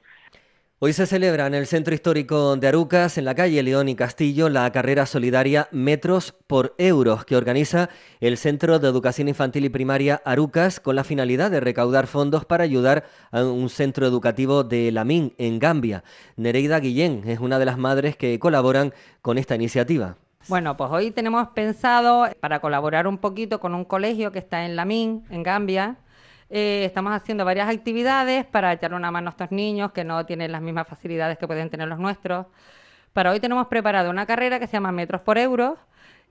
Hoy se celebra en el Centro Histórico de Arucas, en la calle León y Castillo, la carrera solidaria Metros por Euros, que organiza el Centro de Educación Infantil y Primaria Arucas con la finalidad de recaudar fondos para ayudar a un centro educativo de Lamín, en Gambia. Nereida Guillén es una de las madres que colaboran con esta iniciativa. Bueno, pues hoy tenemos pensado para colaborar un poquito con un colegio que está en Lamín, en Gambia, eh, estamos haciendo varias actividades para echar una mano a estos niños que no tienen las mismas facilidades que pueden tener los nuestros. Para hoy tenemos preparada una carrera que se llama Metros por Euros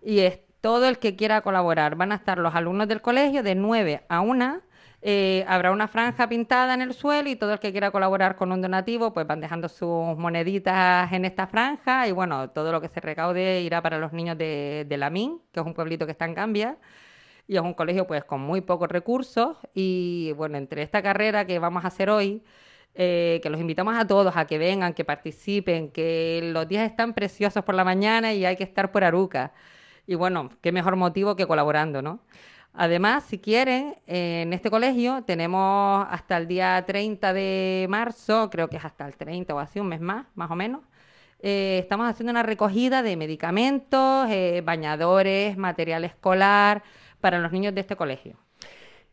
y es todo el que quiera colaborar. Van a estar los alumnos del colegio de 9 a 1. Eh, habrá una franja pintada en el suelo y todo el que quiera colaborar con un donativo, pues van dejando sus moneditas en esta franja y bueno, todo lo que se recaude irá para los niños de, de Lamín, que es un pueblito que está en cambia y es un colegio pues con muy pocos recursos y bueno, entre esta carrera que vamos a hacer hoy, eh, que los invitamos a todos a que vengan, que participen, que los días están preciosos por la mañana y hay que estar por Aruca. Y bueno, qué mejor motivo que colaborando, ¿no? Además, si quieren, en este colegio tenemos hasta el día 30 de marzo, creo que es hasta el 30 o así, un mes más, más o menos. Eh, estamos haciendo una recogida de medicamentos, eh, bañadores, material escolar, para los niños de este colegio.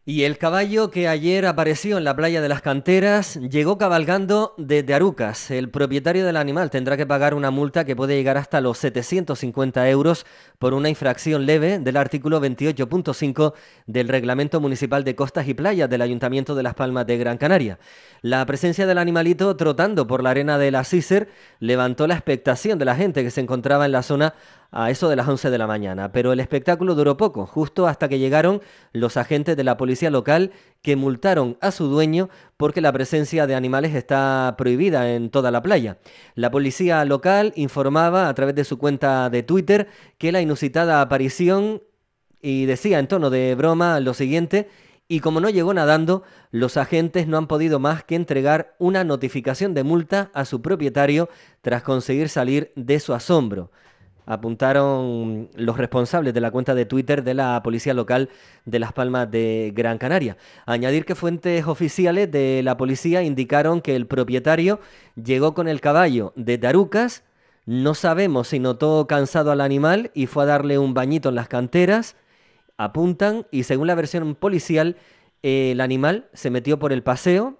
Y el caballo que ayer apareció en la playa de las canteras llegó cabalgando desde Arucas. El propietario del animal tendrá que pagar una multa que puede llegar hasta los 750 euros por una infracción leve del artículo 28.5 del Reglamento Municipal de Costas y Playas del Ayuntamiento de Las Palmas de Gran Canaria. La presencia del animalito trotando por la arena de la Cícer levantó la expectación de la gente que se encontraba en la zona a eso de las 11 de la mañana, pero el espectáculo duró poco, justo hasta que llegaron los agentes de la policía local que multaron a su dueño porque la presencia de animales está prohibida en toda la playa. La policía local informaba a través de su cuenta de Twitter que la inusitada aparición y decía en tono de broma lo siguiente, y como no llegó nadando, los agentes no han podido más que entregar una notificación de multa a su propietario tras conseguir salir de su asombro apuntaron los responsables de la cuenta de Twitter de la policía local de Las Palmas de Gran Canaria. Añadir que fuentes oficiales de la policía indicaron que el propietario llegó con el caballo de Tarucas, no sabemos si notó cansado al animal y fue a darle un bañito en las canteras, apuntan y según la versión policial el animal se metió por el paseo,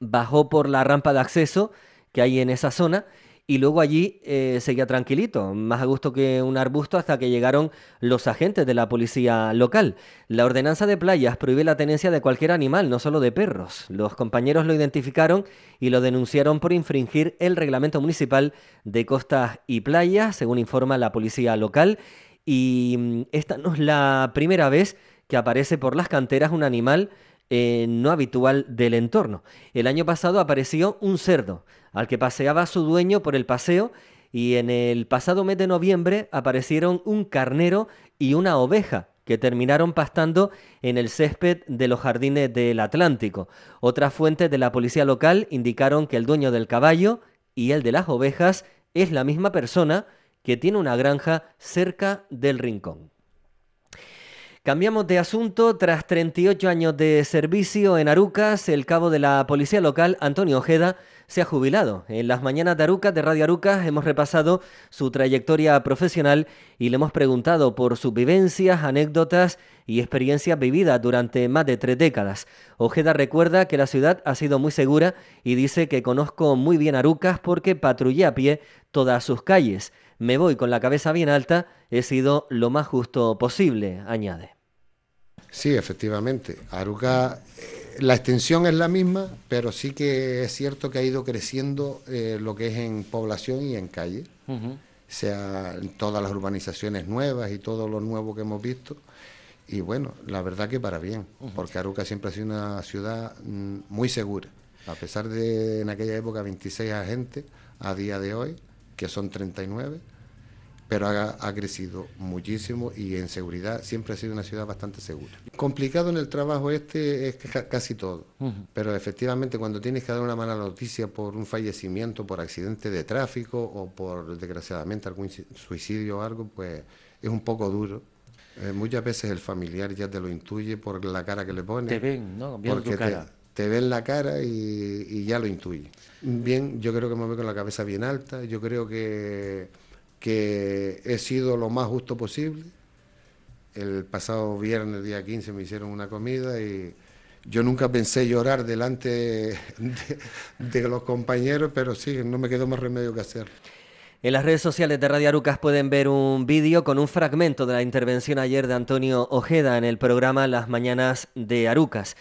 bajó por la rampa de acceso que hay en esa zona, y luego allí eh, seguía tranquilito, más a gusto que un arbusto hasta que llegaron los agentes de la policía local. La ordenanza de playas prohíbe la tenencia de cualquier animal, no solo de perros. Los compañeros lo identificaron y lo denunciaron por infringir el reglamento municipal de costas y playas, según informa la policía local. Y mm, esta no es la primera vez que aparece por las canteras un animal eh, no habitual del entorno. El año pasado apareció un cerdo, al que paseaba su dueño por el paseo, y en el pasado mes de noviembre aparecieron un carnero y una oveja que terminaron pastando en el césped de los jardines del Atlántico. Otras fuentes de la policía local indicaron que el dueño del caballo y el de las ovejas es la misma persona que tiene una granja cerca del rincón. Cambiamos de asunto. Tras 38 años de servicio en Arucas, el cabo de la policía local, Antonio Ojeda, se ha jubilado. En las mañanas de Arucas, de Radio Arucas, hemos repasado su trayectoria profesional y le hemos preguntado por sus vivencias, anécdotas y experiencias vividas durante más de tres décadas. Ojeda recuerda que la ciudad ha sido muy segura y dice que conozco muy bien Arucas porque patrullé a pie todas sus calles. Me voy con la cabeza bien alta he sido lo más justo posible, añade. Sí, efectivamente. Aruca, eh, la extensión es la misma, pero sí que es cierto que ha ido creciendo eh, lo que es en población y en calle. ...o sea todas las urbanizaciones nuevas y todo lo nuevo que hemos visto. Y bueno, la verdad que para bien, porque Aruca siempre ha sido una ciudad mm, muy segura. A pesar de en aquella época 26 agentes, a día de hoy, que son 39, pero ha, crecido muchísimo y en seguridad siempre ha sido una ciudad bastante segura. Complicado en el trabajo este es casi todo, pero efectivamente cuando tienes que dar una mala noticia por un fallecimiento, por accidente de tráfico o por desgraciadamente algún suicidio o algo, pues es un poco duro. Eh, muchas veces el familiar ya te lo intuye por la cara que le pone. Te ven, ¿no? Porque tu cara. Te, ven la cara y, y ya lo intuye. Bien, yo creo que me voy con la cabeza bien alta, yo creo que que he sido lo más justo posible. El pasado viernes, día 15, me hicieron una comida y yo nunca pensé llorar delante de, los compañeros, pero sí, no me quedó más remedio que hacerlo. En las redes sociales de Radio Arucas pueden ver un vídeo con un fragmento de la intervención ayer de Antonio Ojeda en el programa Las Mañanas de Arucas.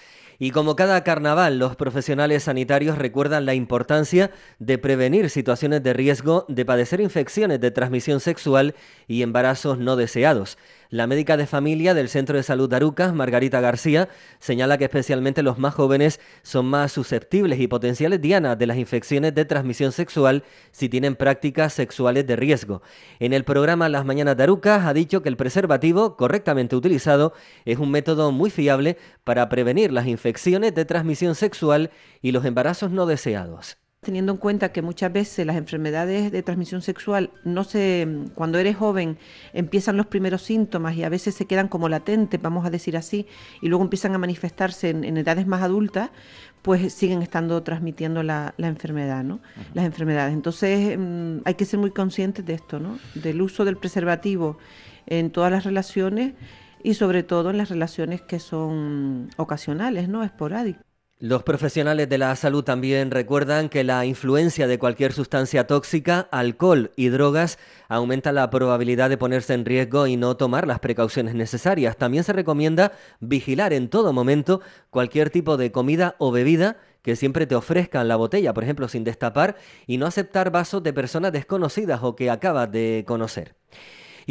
Y como cada carnaval, los profesionales sanitarios recuerdan la importancia de prevenir situaciones de riesgo de padecer infecciones de transmisión sexual y embarazos no deseados. La médica de familia del Centro de Salud Darucas, Margarita García, señala que especialmente los más jóvenes son más susceptibles y potenciales dianas de las infecciones de transmisión sexual si tienen prácticas sexuales de riesgo. En el programa Las Mañanas de ha dicho que el preservativo, correctamente utilizado, es un método muy fiable para prevenir las infecciones de transmisión sexual y los embarazos no deseados teniendo en cuenta que muchas veces las enfermedades de transmisión sexual no se cuando eres joven empiezan los primeros síntomas y a veces se quedan como latentes, vamos a decir así, y luego empiezan a manifestarse en, edades más adultas, pues siguen estando transmitiendo la, enfermedad, ¿no? Las enfermedades. Entonces mm, hay que ser muy conscientes de esto, ¿no? Del uso del preservativo en todas las relaciones y sobre todo en las relaciones que son ocasionales, ¿no? Esporádicas. Los profesionales de la salud también recuerdan que la influencia de cualquier sustancia tóxica, alcohol y drogas aumenta la probabilidad de ponerse en riesgo y no tomar las precauciones necesarias. También se recomienda vigilar en todo momento cualquier tipo de comida o bebida que siempre te ofrezcan la botella, por ejemplo, sin destapar, y no aceptar vasos de personas desconocidas o que acabas de conocer.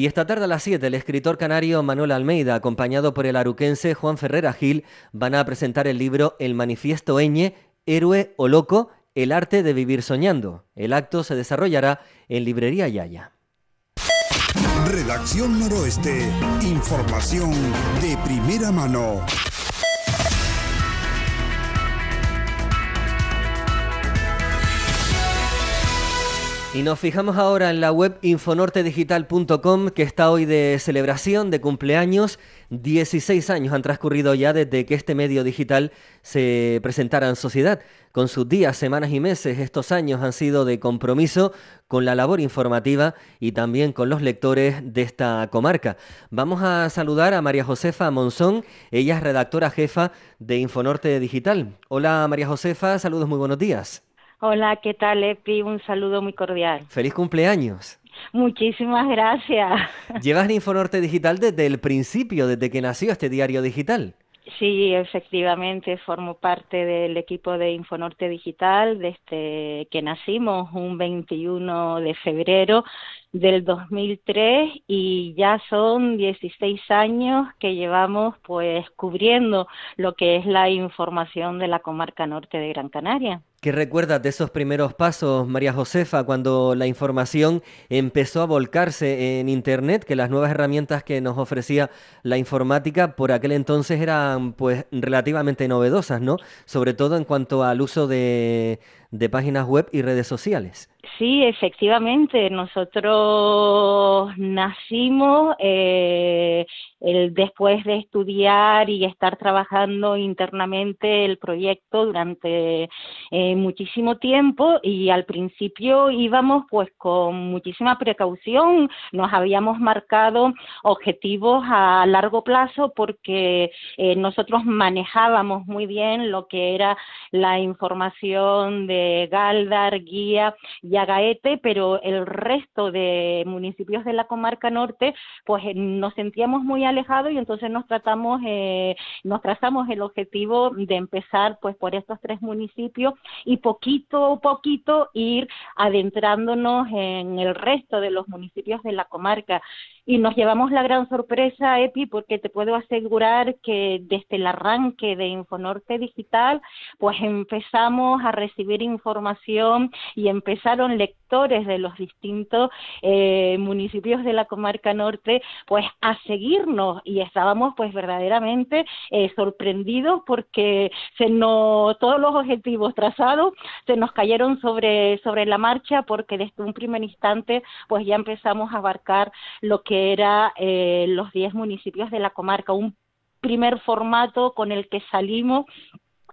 Y esta tarde a las 7 el escritor canario Manuel Almeida, acompañado por el aruquense Juan Ferrera Gil, van a presentar el libro El Manifiesto Eñe, Héroe o Loco, el arte de vivir soñando. El acto se desarrollará en Librería Yaya. Redacción Noroeste, información de primera mano. Y nos fijamos ahora en la web infonortedigital.com que está hoy de celebración, de cumpleaños. 16 años han transcurrido ya desde que este medio digital se presentara en sociedad. Con sus días, semanas y meses, estos años han sido de compromiso con la labor informativa y también con los lectores de esta comarca. Vamos a saludar a María Josefa Monzón, ella es redactora jefa de Infonorte Digital. Hola María Josefa, saludos, muy buenos días. Hola, ¿qué tal, Epi? Un saludo muy cordial. Feliz cumpleaños. Muchísimas gracias. Llevas InfoNorte Digital desde el principio, desde que nació este diario digital. Sí, efectivamente, formo parte del equipo de Infonorte Digital desde que nacimos un 21 de febrero del 2003 y ya son 16 años que llevamos pues cubriendo lo que es la información de la comarca norte de Gran Canaria. ¿Qué recuerdas de esos primeros pasos, María Josefa, cuando la información empezó a volcarse en Internet, que las nuevas herramientas que nos ofrecía la informática por aquel entonces eran pues relativamente novedosas, ¿no? Sobre todo en cuanto al uso de, de páginas web y redes sociales. Sí, efectivamente, nosotros nacimos eh, después de estudiar y estar trabajando internamente el proyecto durante eh, muchísimo tiempo y al principio íbamos pues con muchísima precaución, nos habíamos marcado objetivos a largo plazo porque eh, nosotros manejábamos muy bien lo que era la información de eh, Galdar, Guía y Agaete, pero el resto de municipios de la comarca norte, pues eh, nos sentíamos muy alejados y entonces nos tratamos, eh, nos trazamos el objetivo de empezar pues por estos tres municipios y poquito a poquito ir adentrándonos en el resto de los municipios de la comarca. Y nos llevamos la gran sorpresa, Epi, porque te puedo asegurar que desde el arranque de Infonorte Digital, pues empezamos a recibir información y empezaron lectores de los distintos eh, municipios de la comarca norte pues a seguirnos y estábamos pues verdaderamente eh, sorprendidos porque se no todos los objetivos trazados se nos cayeron sobre, sobre la marcha porque desde un primer instante pues ya empezamos a abarcar lo que era eh, los 10 municipios de la comarca, un primer formato con el que salimos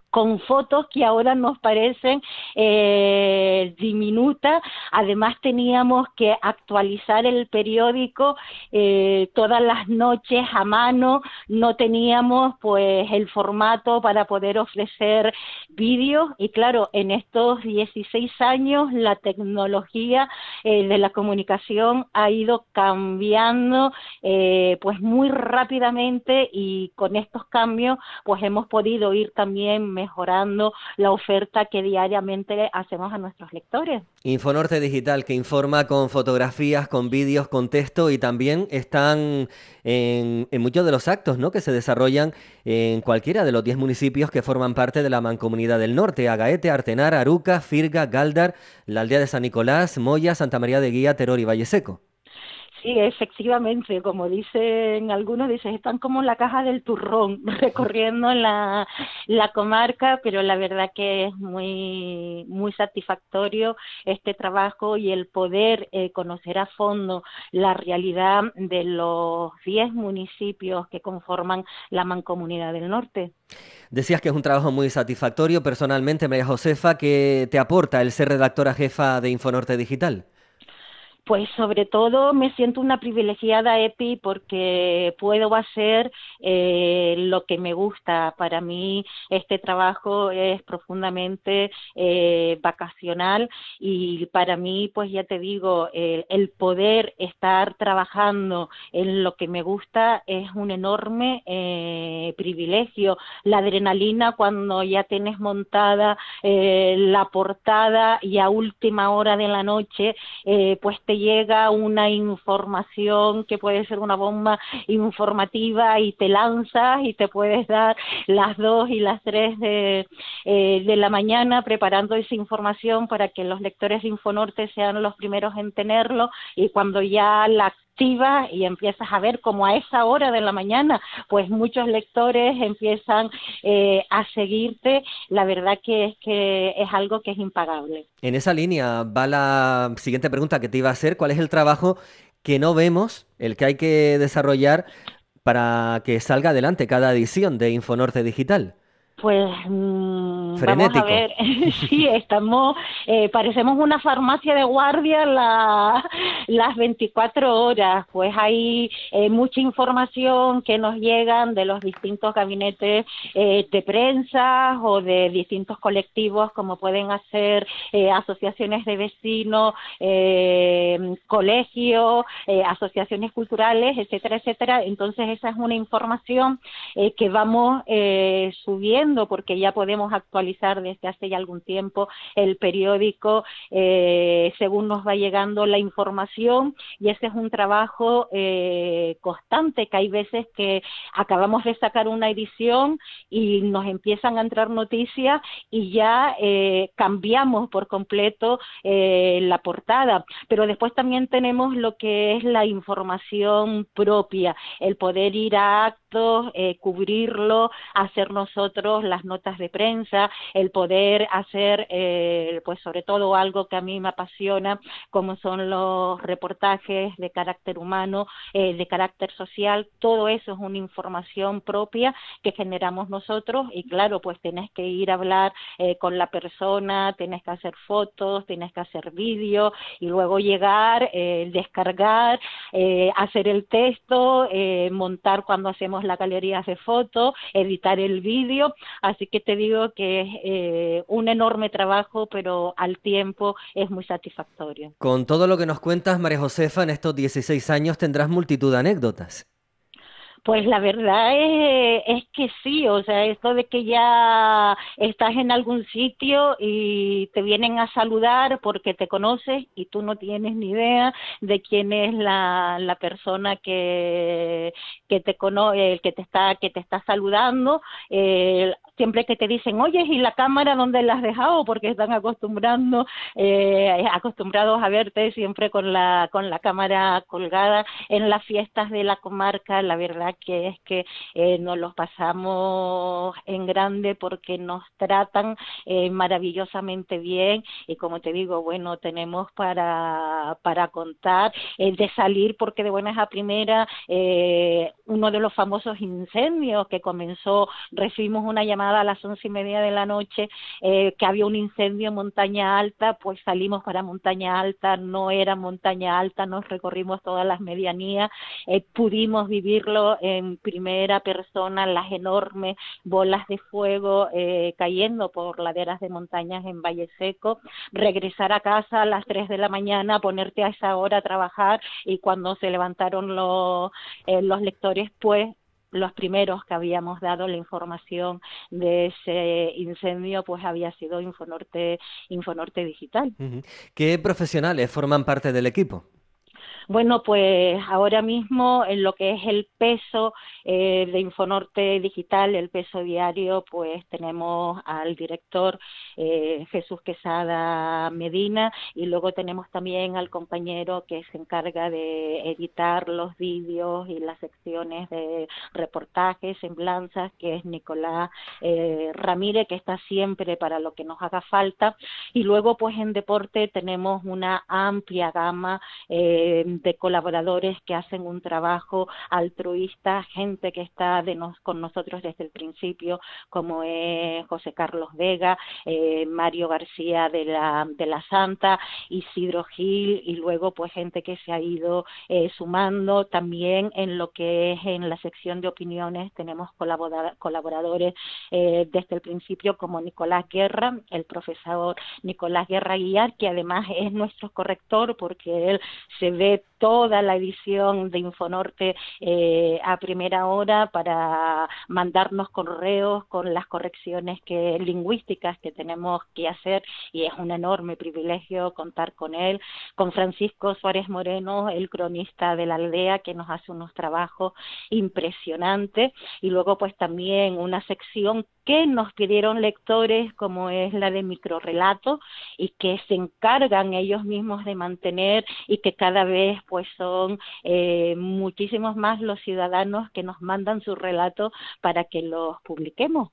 con fotos que ahora nos parecen eh, diminutas. Además teníamos que actualizar el periódico eh, todas las noches a mano. No teníamos pues el formato para poder ofrecer vídeos y claro, en estos 16 años la tecnología eh, de la comunicación ha ido cambiando eh, pues muy rápidamente y con estos cambios pues hemos podido ir también mejorando la oferta que diariamente hacemos a nuestros lectores. Infonorte Digital, que informa con fotografías, con vídeos, con texto y también están en, muchos de los actos ¿no? que se desarrollan en cualquiera de los 10 municipios que forman parte de la Mancomunidad del Norte, Agaete, Artenar, Aruca, Firga, Galdar, la aldea de San Nicolás, Moya, Santa María de Guía, Teror y Valle Seco sí, efectivamente, como dicen algunos, dicen están como en la caja del turrón, recorriendo la, comarca, pero la verdad que es muy, muy satisfactorio este trabajo y el poder eh, conocer a fondo la realidad de los 10 municipios que conforman la Mancomunidad del Norte. Decías que es un trabajo muy satisfactorio. Personalmente, María Josefa, ¿qué te aporta el ser redactora jefa de Infonorte Digital? Pues sobre todo me siento una privilegiada, Epi, porque puedo hacer eh, lo que me gusta. Para mí este trabajo es profundamente eh, vacacional y para mí, pues ya te digo, el, poder estar trabajando en lo que me gusta es un enorme eh, privilegio. La adrenalina cuando ya tienes montada la portada y a última hora de la noche, pues te llega una información que puede ser una bomba informativa y te lanzas y te puedes dar las dos y las tres de, eh, de la mañana preparando esa información para que los lectores de Infonorte sean los primeros en tenerlo y cuando ya la y empiezas a ver como a esa hora de la mañana, pues muchos lectores empiezan eh, a seguirte. La verdad que es que es algo que es impagable. En esa línea va la siguiente pregunta que te iba a hacer. ¿Cuál es el trabajo que no vemos, el que hay que desarrollar para que salga adelante cada edición de Infonorte Digital? Pues mm, sí, estamos, eh, parecemos una farmacia de guardia la, las 24 horas, pues hay eh, mucha información que nos llegan de los distintos gabinetes eh, de prensa o de distintos colectivos como pueden hacer asociaciones de vecinos, colegios, asociaciones culturales, etcétera, etcétera. Entonces esa es una información que vamos subiendo porque ya podemos actualizar desde hace ya algún tiempo el periódico eh, según nos va llegando la información y ese es un trabajo eh, constante que hay veces que acabamos de sacar una edición y nos empiezan a entrar noticias y ya eh, cambiamos por completo la portada pero después también tenemos lo que es la información propia el poder ir a actos cubrirlo hacer nosotros las notas de prensa, el poder hacer, eh, pues sobre todo algo que a mí me apasiona, como son los reportajes de carácter humano, eh, de carácter social, todo eso es una información propia que generamos nosotros y claro, pues tenés que ir a hablar eh, con la persona, tenés que hacer fotos, tenés que hacer vídeo y luego llegar, descargar, hacer el texto, montar cuando hacemos las galerías de fotos, editar el vídeo, Así que te digo que es eh, un enorme trabajo, pero al tiempo es muy satisfactorio. Con todo lo que nos cuentas, María Josefa, en estos 16 años tendrás multitud de anécdotas. Pues la verdad es, que sí, o sea, esto de que ya estás en algún sitio y te vienen a saludar porque te conoces y tú no tienes ni idea de quién es la, persona que, que te el que te está, que te está saludando, eh, siempre que te dicen, oye, ¿y la cámara dónde la has dejado? Porque están acostumbrando, eh, acostumbrados a verte siempre con la, con la cámara colgada en las fiestas de la comarca, la verdad que es que eh, nos los pasamos en grande porque nos tratan eh, maravillosamente bien y como te digo, bueno, tenemos para, para contar el de salir porque de buenas a primeras eh, uno de los famosos incendios que comenzó, recibimos una llamada a las once y media de la noche eh, que había un incendio en montaña alta, pues salimos para montaña alta, no era montaña alta, nos recorrimos todas las medianías, pudimos vivirlo en primera persona las enormes bolas de fuego eh, cayendo por laderas de montañas en Valle Seco, regresar a casa a las 3 de la mañana, ponerte a esa hora a trabajar y cuando se levantaron los, eh, los lectores, pues los primeros que habíamos dado la información de ese incendio, pues había sido Infonorte, Infonorte Digital. ¿Qué profesionales forman parte del equipo? Bueno, pues ahora mismo en lo que es el peso eh, de Infonorte Digital, el peso diario, pues tenemos al director eh, Jesús Quesada Medina y luego tenemos también al compañero que se encarga de editar los vídeos y las secciones de reportajes, semblanzas, que es Nicolás eh, Ramírez, que está siempre para lo que nos haga falta. Y luego, pues en deporte tenemos una amplia gama. Eh, de colaboradores que hacen un trabajo altruista, gente que está de con nosotros desde el principio, como es José Carlos Vega, eh, Mario García de la, de la Santa, Isidro Gil y luego pues gente que se ha ido eh, sumando también en lo que es en la sección de opiniones tenemos colaboradores eh, desde el principio como Nicolás Guerra, el profesor Nicolás Guerra Guiar, que además es nuestro corrector porque él se ve toda la edición de Infonorte eh, a primera hora para mandarnos correos con las correcciones que, lingüísticas que tenemos que hacer y es un enorme privilegio contar con él, con Francisco Suárez Moreno, el cronista de la aldea que nos hace unos trabajos impresionantes y luego pues también una sección que nos pidieron lectores como es la de microrrelato y que se encargan ellos mismos de mantener y que cada vez pues son eh, muchísimos más los ciudadanos que nos mandan su relato para que los publiquemos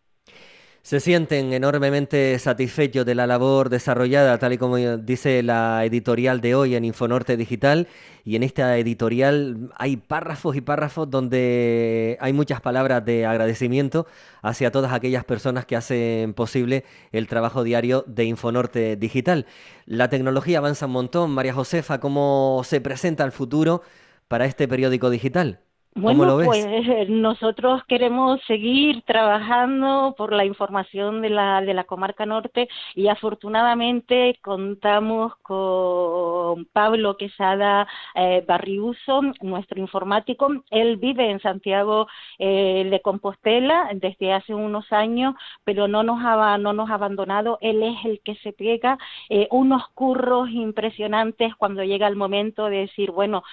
se sienten enormemente satisfechos de la labor desarrollada, tal y como dice la editorial de hoy en Infonorte Digital. Y en esta editorial hay párrafos y párrafos donde hay muchas palabras de agradecimiento hacia todas aquellas personas que hacen posible el trabajo diario de Infonorte Digital. La tecnología avanza un montón. María Josefa, ¿cómo se presenta el futuro para este periódico digital? Bueno, pues eh, nosotros queremos seguir trabajando por la información de la, de la comarca norte y afortunadamente contamos con Pablo Quesada eh, Barriuso, nuestro informático. Él vive en Santiago eh, de Compostela desde hace unos años, pero no nos ha, no nos ha abandonado. Él es el que se pega unos curros impresionantes cuando llega el momento de decir, bueno,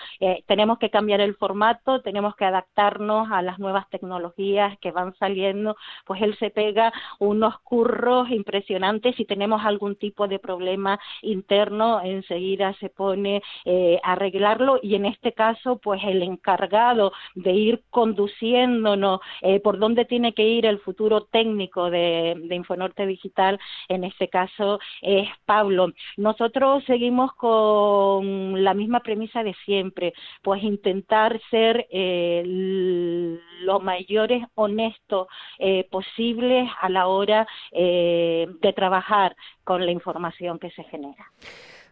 tenemos que cambiar el formato, tenemos que adaptarnos a las nuevas tecnologías que van saliendo, pues él se pega unos curros impresionantes. Si tenemos algún tipo de problema interno, enseguida se pone eh, a arreglarlo y en este caso, pues el encargado de ir conduciéndonos eh, por dónde tiene que ir el futuro técnico de, de Infonorte Digital, en este caso es Pablo. Nosotros seguimos con la misma premisa de siempre, pues intentar ser eh, eh, lo mayores honestos eh, posibles a la hora eh, de trabajar con la información que se genera.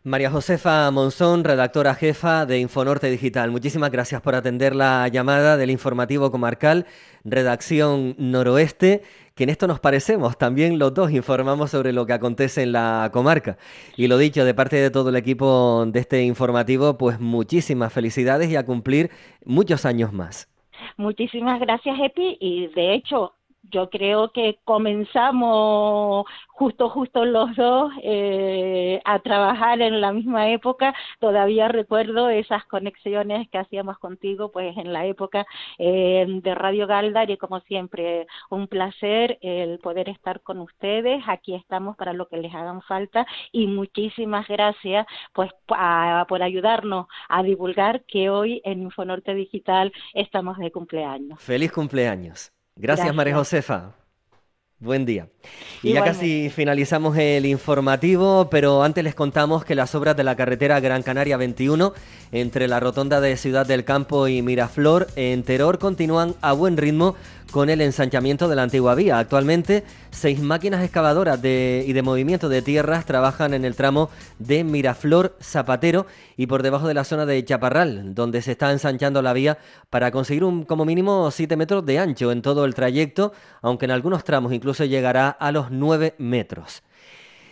María Josefa Monzón, redactora jefa de Infonorte Digital. Muchísimas gracias por atender la llamada del informativo comarcal Redacción Noroeste que en esto nos parecemos. También los dos informamos sobre lo que acontece en la comarca. Y lo dicho, de parte de todo el equipo de este informativo, pues muchísimas felicidades y a cumplir muchos años más. Muchísimas gracias, Epi. Y de hecho, yo creo que comenzamos justo, justo los dos eh, a trabajar en la misma época. Todavía recuerdo esas conexiones que hacíamos contigo, pues en la época eh, de Radio Galdar y como siempre, un placer el poder estar con ustedes. Aquí estamos para lo que les hagan falta y muchísimas gracias pues por ayudarnos a divulgar que hoy en Infonorte Digital estamos de cumpleaños. Feliz cumpleaños. Gracias, María Josefa. Buen día. Y ya casi finalizamos el informativo, pero antes les contamos que las obras de la carretera Gran Canaria 21 entre la rotonda de Ciudad del Campo y Miraflor en Teror continúan a buen ritmo con el ensanchamiento de la antigua vía. Actualmente, seis máquinas excavadoras y de movimiento de tierras trabajan en el tramo de Miraflor Zapatero y por debajo de la zona de Chaparral, donde se está ensanchando la vía para conseguir un como mínimo 7 metros de ancho en todo el trayecto, aunque en algunos tramos incluso llegará a los 9 metros.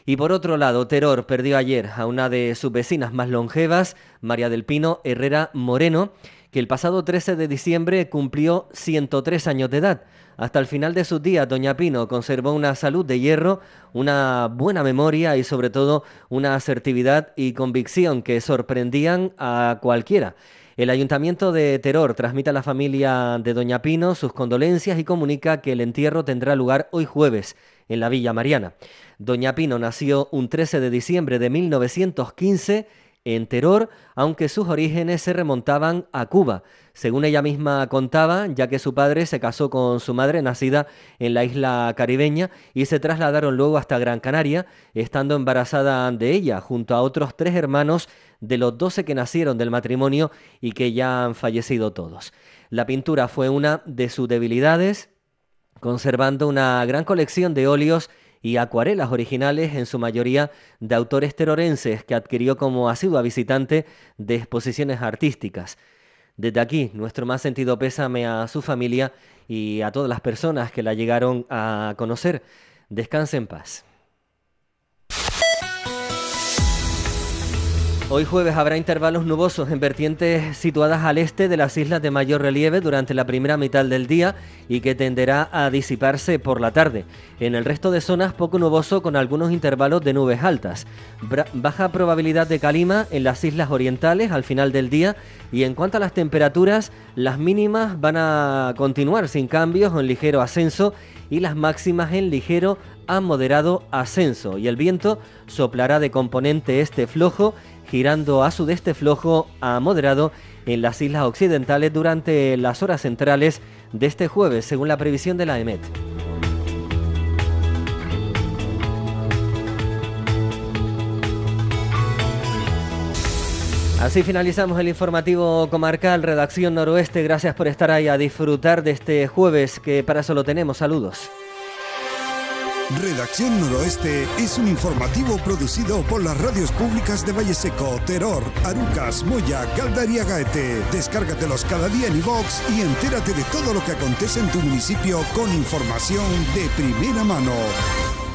Y por otro lado, Teror perdió ayer a una de sus vecinas más longevas, María del Pino Herrera Moreno, que el pasado 13 de diciembre cumplió 103 años de edad. Hasta el final de sus días, Doña Pino conservó una salud de hierro, una buena memoria y sobre todo una asertividad y convicción que sorprendían a cualquiera. El ayuntamiento de Teror transmite a la familia de Doña Pino sus condolencias y comunica que el entierro tendrá lugar hoy jueves en la Villa Mariana. Doña Pino nació un 13 de diciembre de 1915 en terror, aunque sus orígenes se remontaban a Cuba. Según ella misma contaba, ya que su padre se casó con su madre, nacida en la isla caribeña, y se trasladaron luego hasta Gran Canaria, estando embarazada de ella, junto a otros tres hermanos de los doce que nacieron del matrimonio y que ya han fallecido todos. La pintura fue una de sus debilidades, conservando una gran colección de óleos y acuarelas originales, en su mayoría de autores terorenses que adquirió como asidua visitante de exposiciones artísticas. Desde aquí, nuestro más sentido pésame a su familia y a todas las personas que la llegaron a conocer. Descanse en paz. Hoy jueves habrá intervalos nubosos en vertientes situadas al este de las islas de mayor relieve durante la primera mitad del día y que tenderá a disiparse por la tarde. En el resto de zonas poco nuboso con algunos intervalos de nubes altas. baja probabilidad de calima en las islas orientales al final del día y en cuanto a las temperaturas, las mínimas van a continuar sin cambios o en ligero ascenso y las máximas en ligero a moderado ascenso y el viento soplará de componente este flojo girando a sudeste flojo a moderado en las islas occidentales durante las horas centrales de este jueves, según la previsión de la EMET. Así finalizamos el informativo comarcal Redacción Noroeste. Gracias por estar ahí a disfrutar de este jueves que para eso lo tenemos. Saludos. Redacción Noroeste es un informativo producido por las radios públicas de Valle Seco, Teror, Arucas, Moya, Galdar y Agaete. Descárgatelos cada día en iVox y entérate de todo lo que acontece en tu municipio con información de primera mano.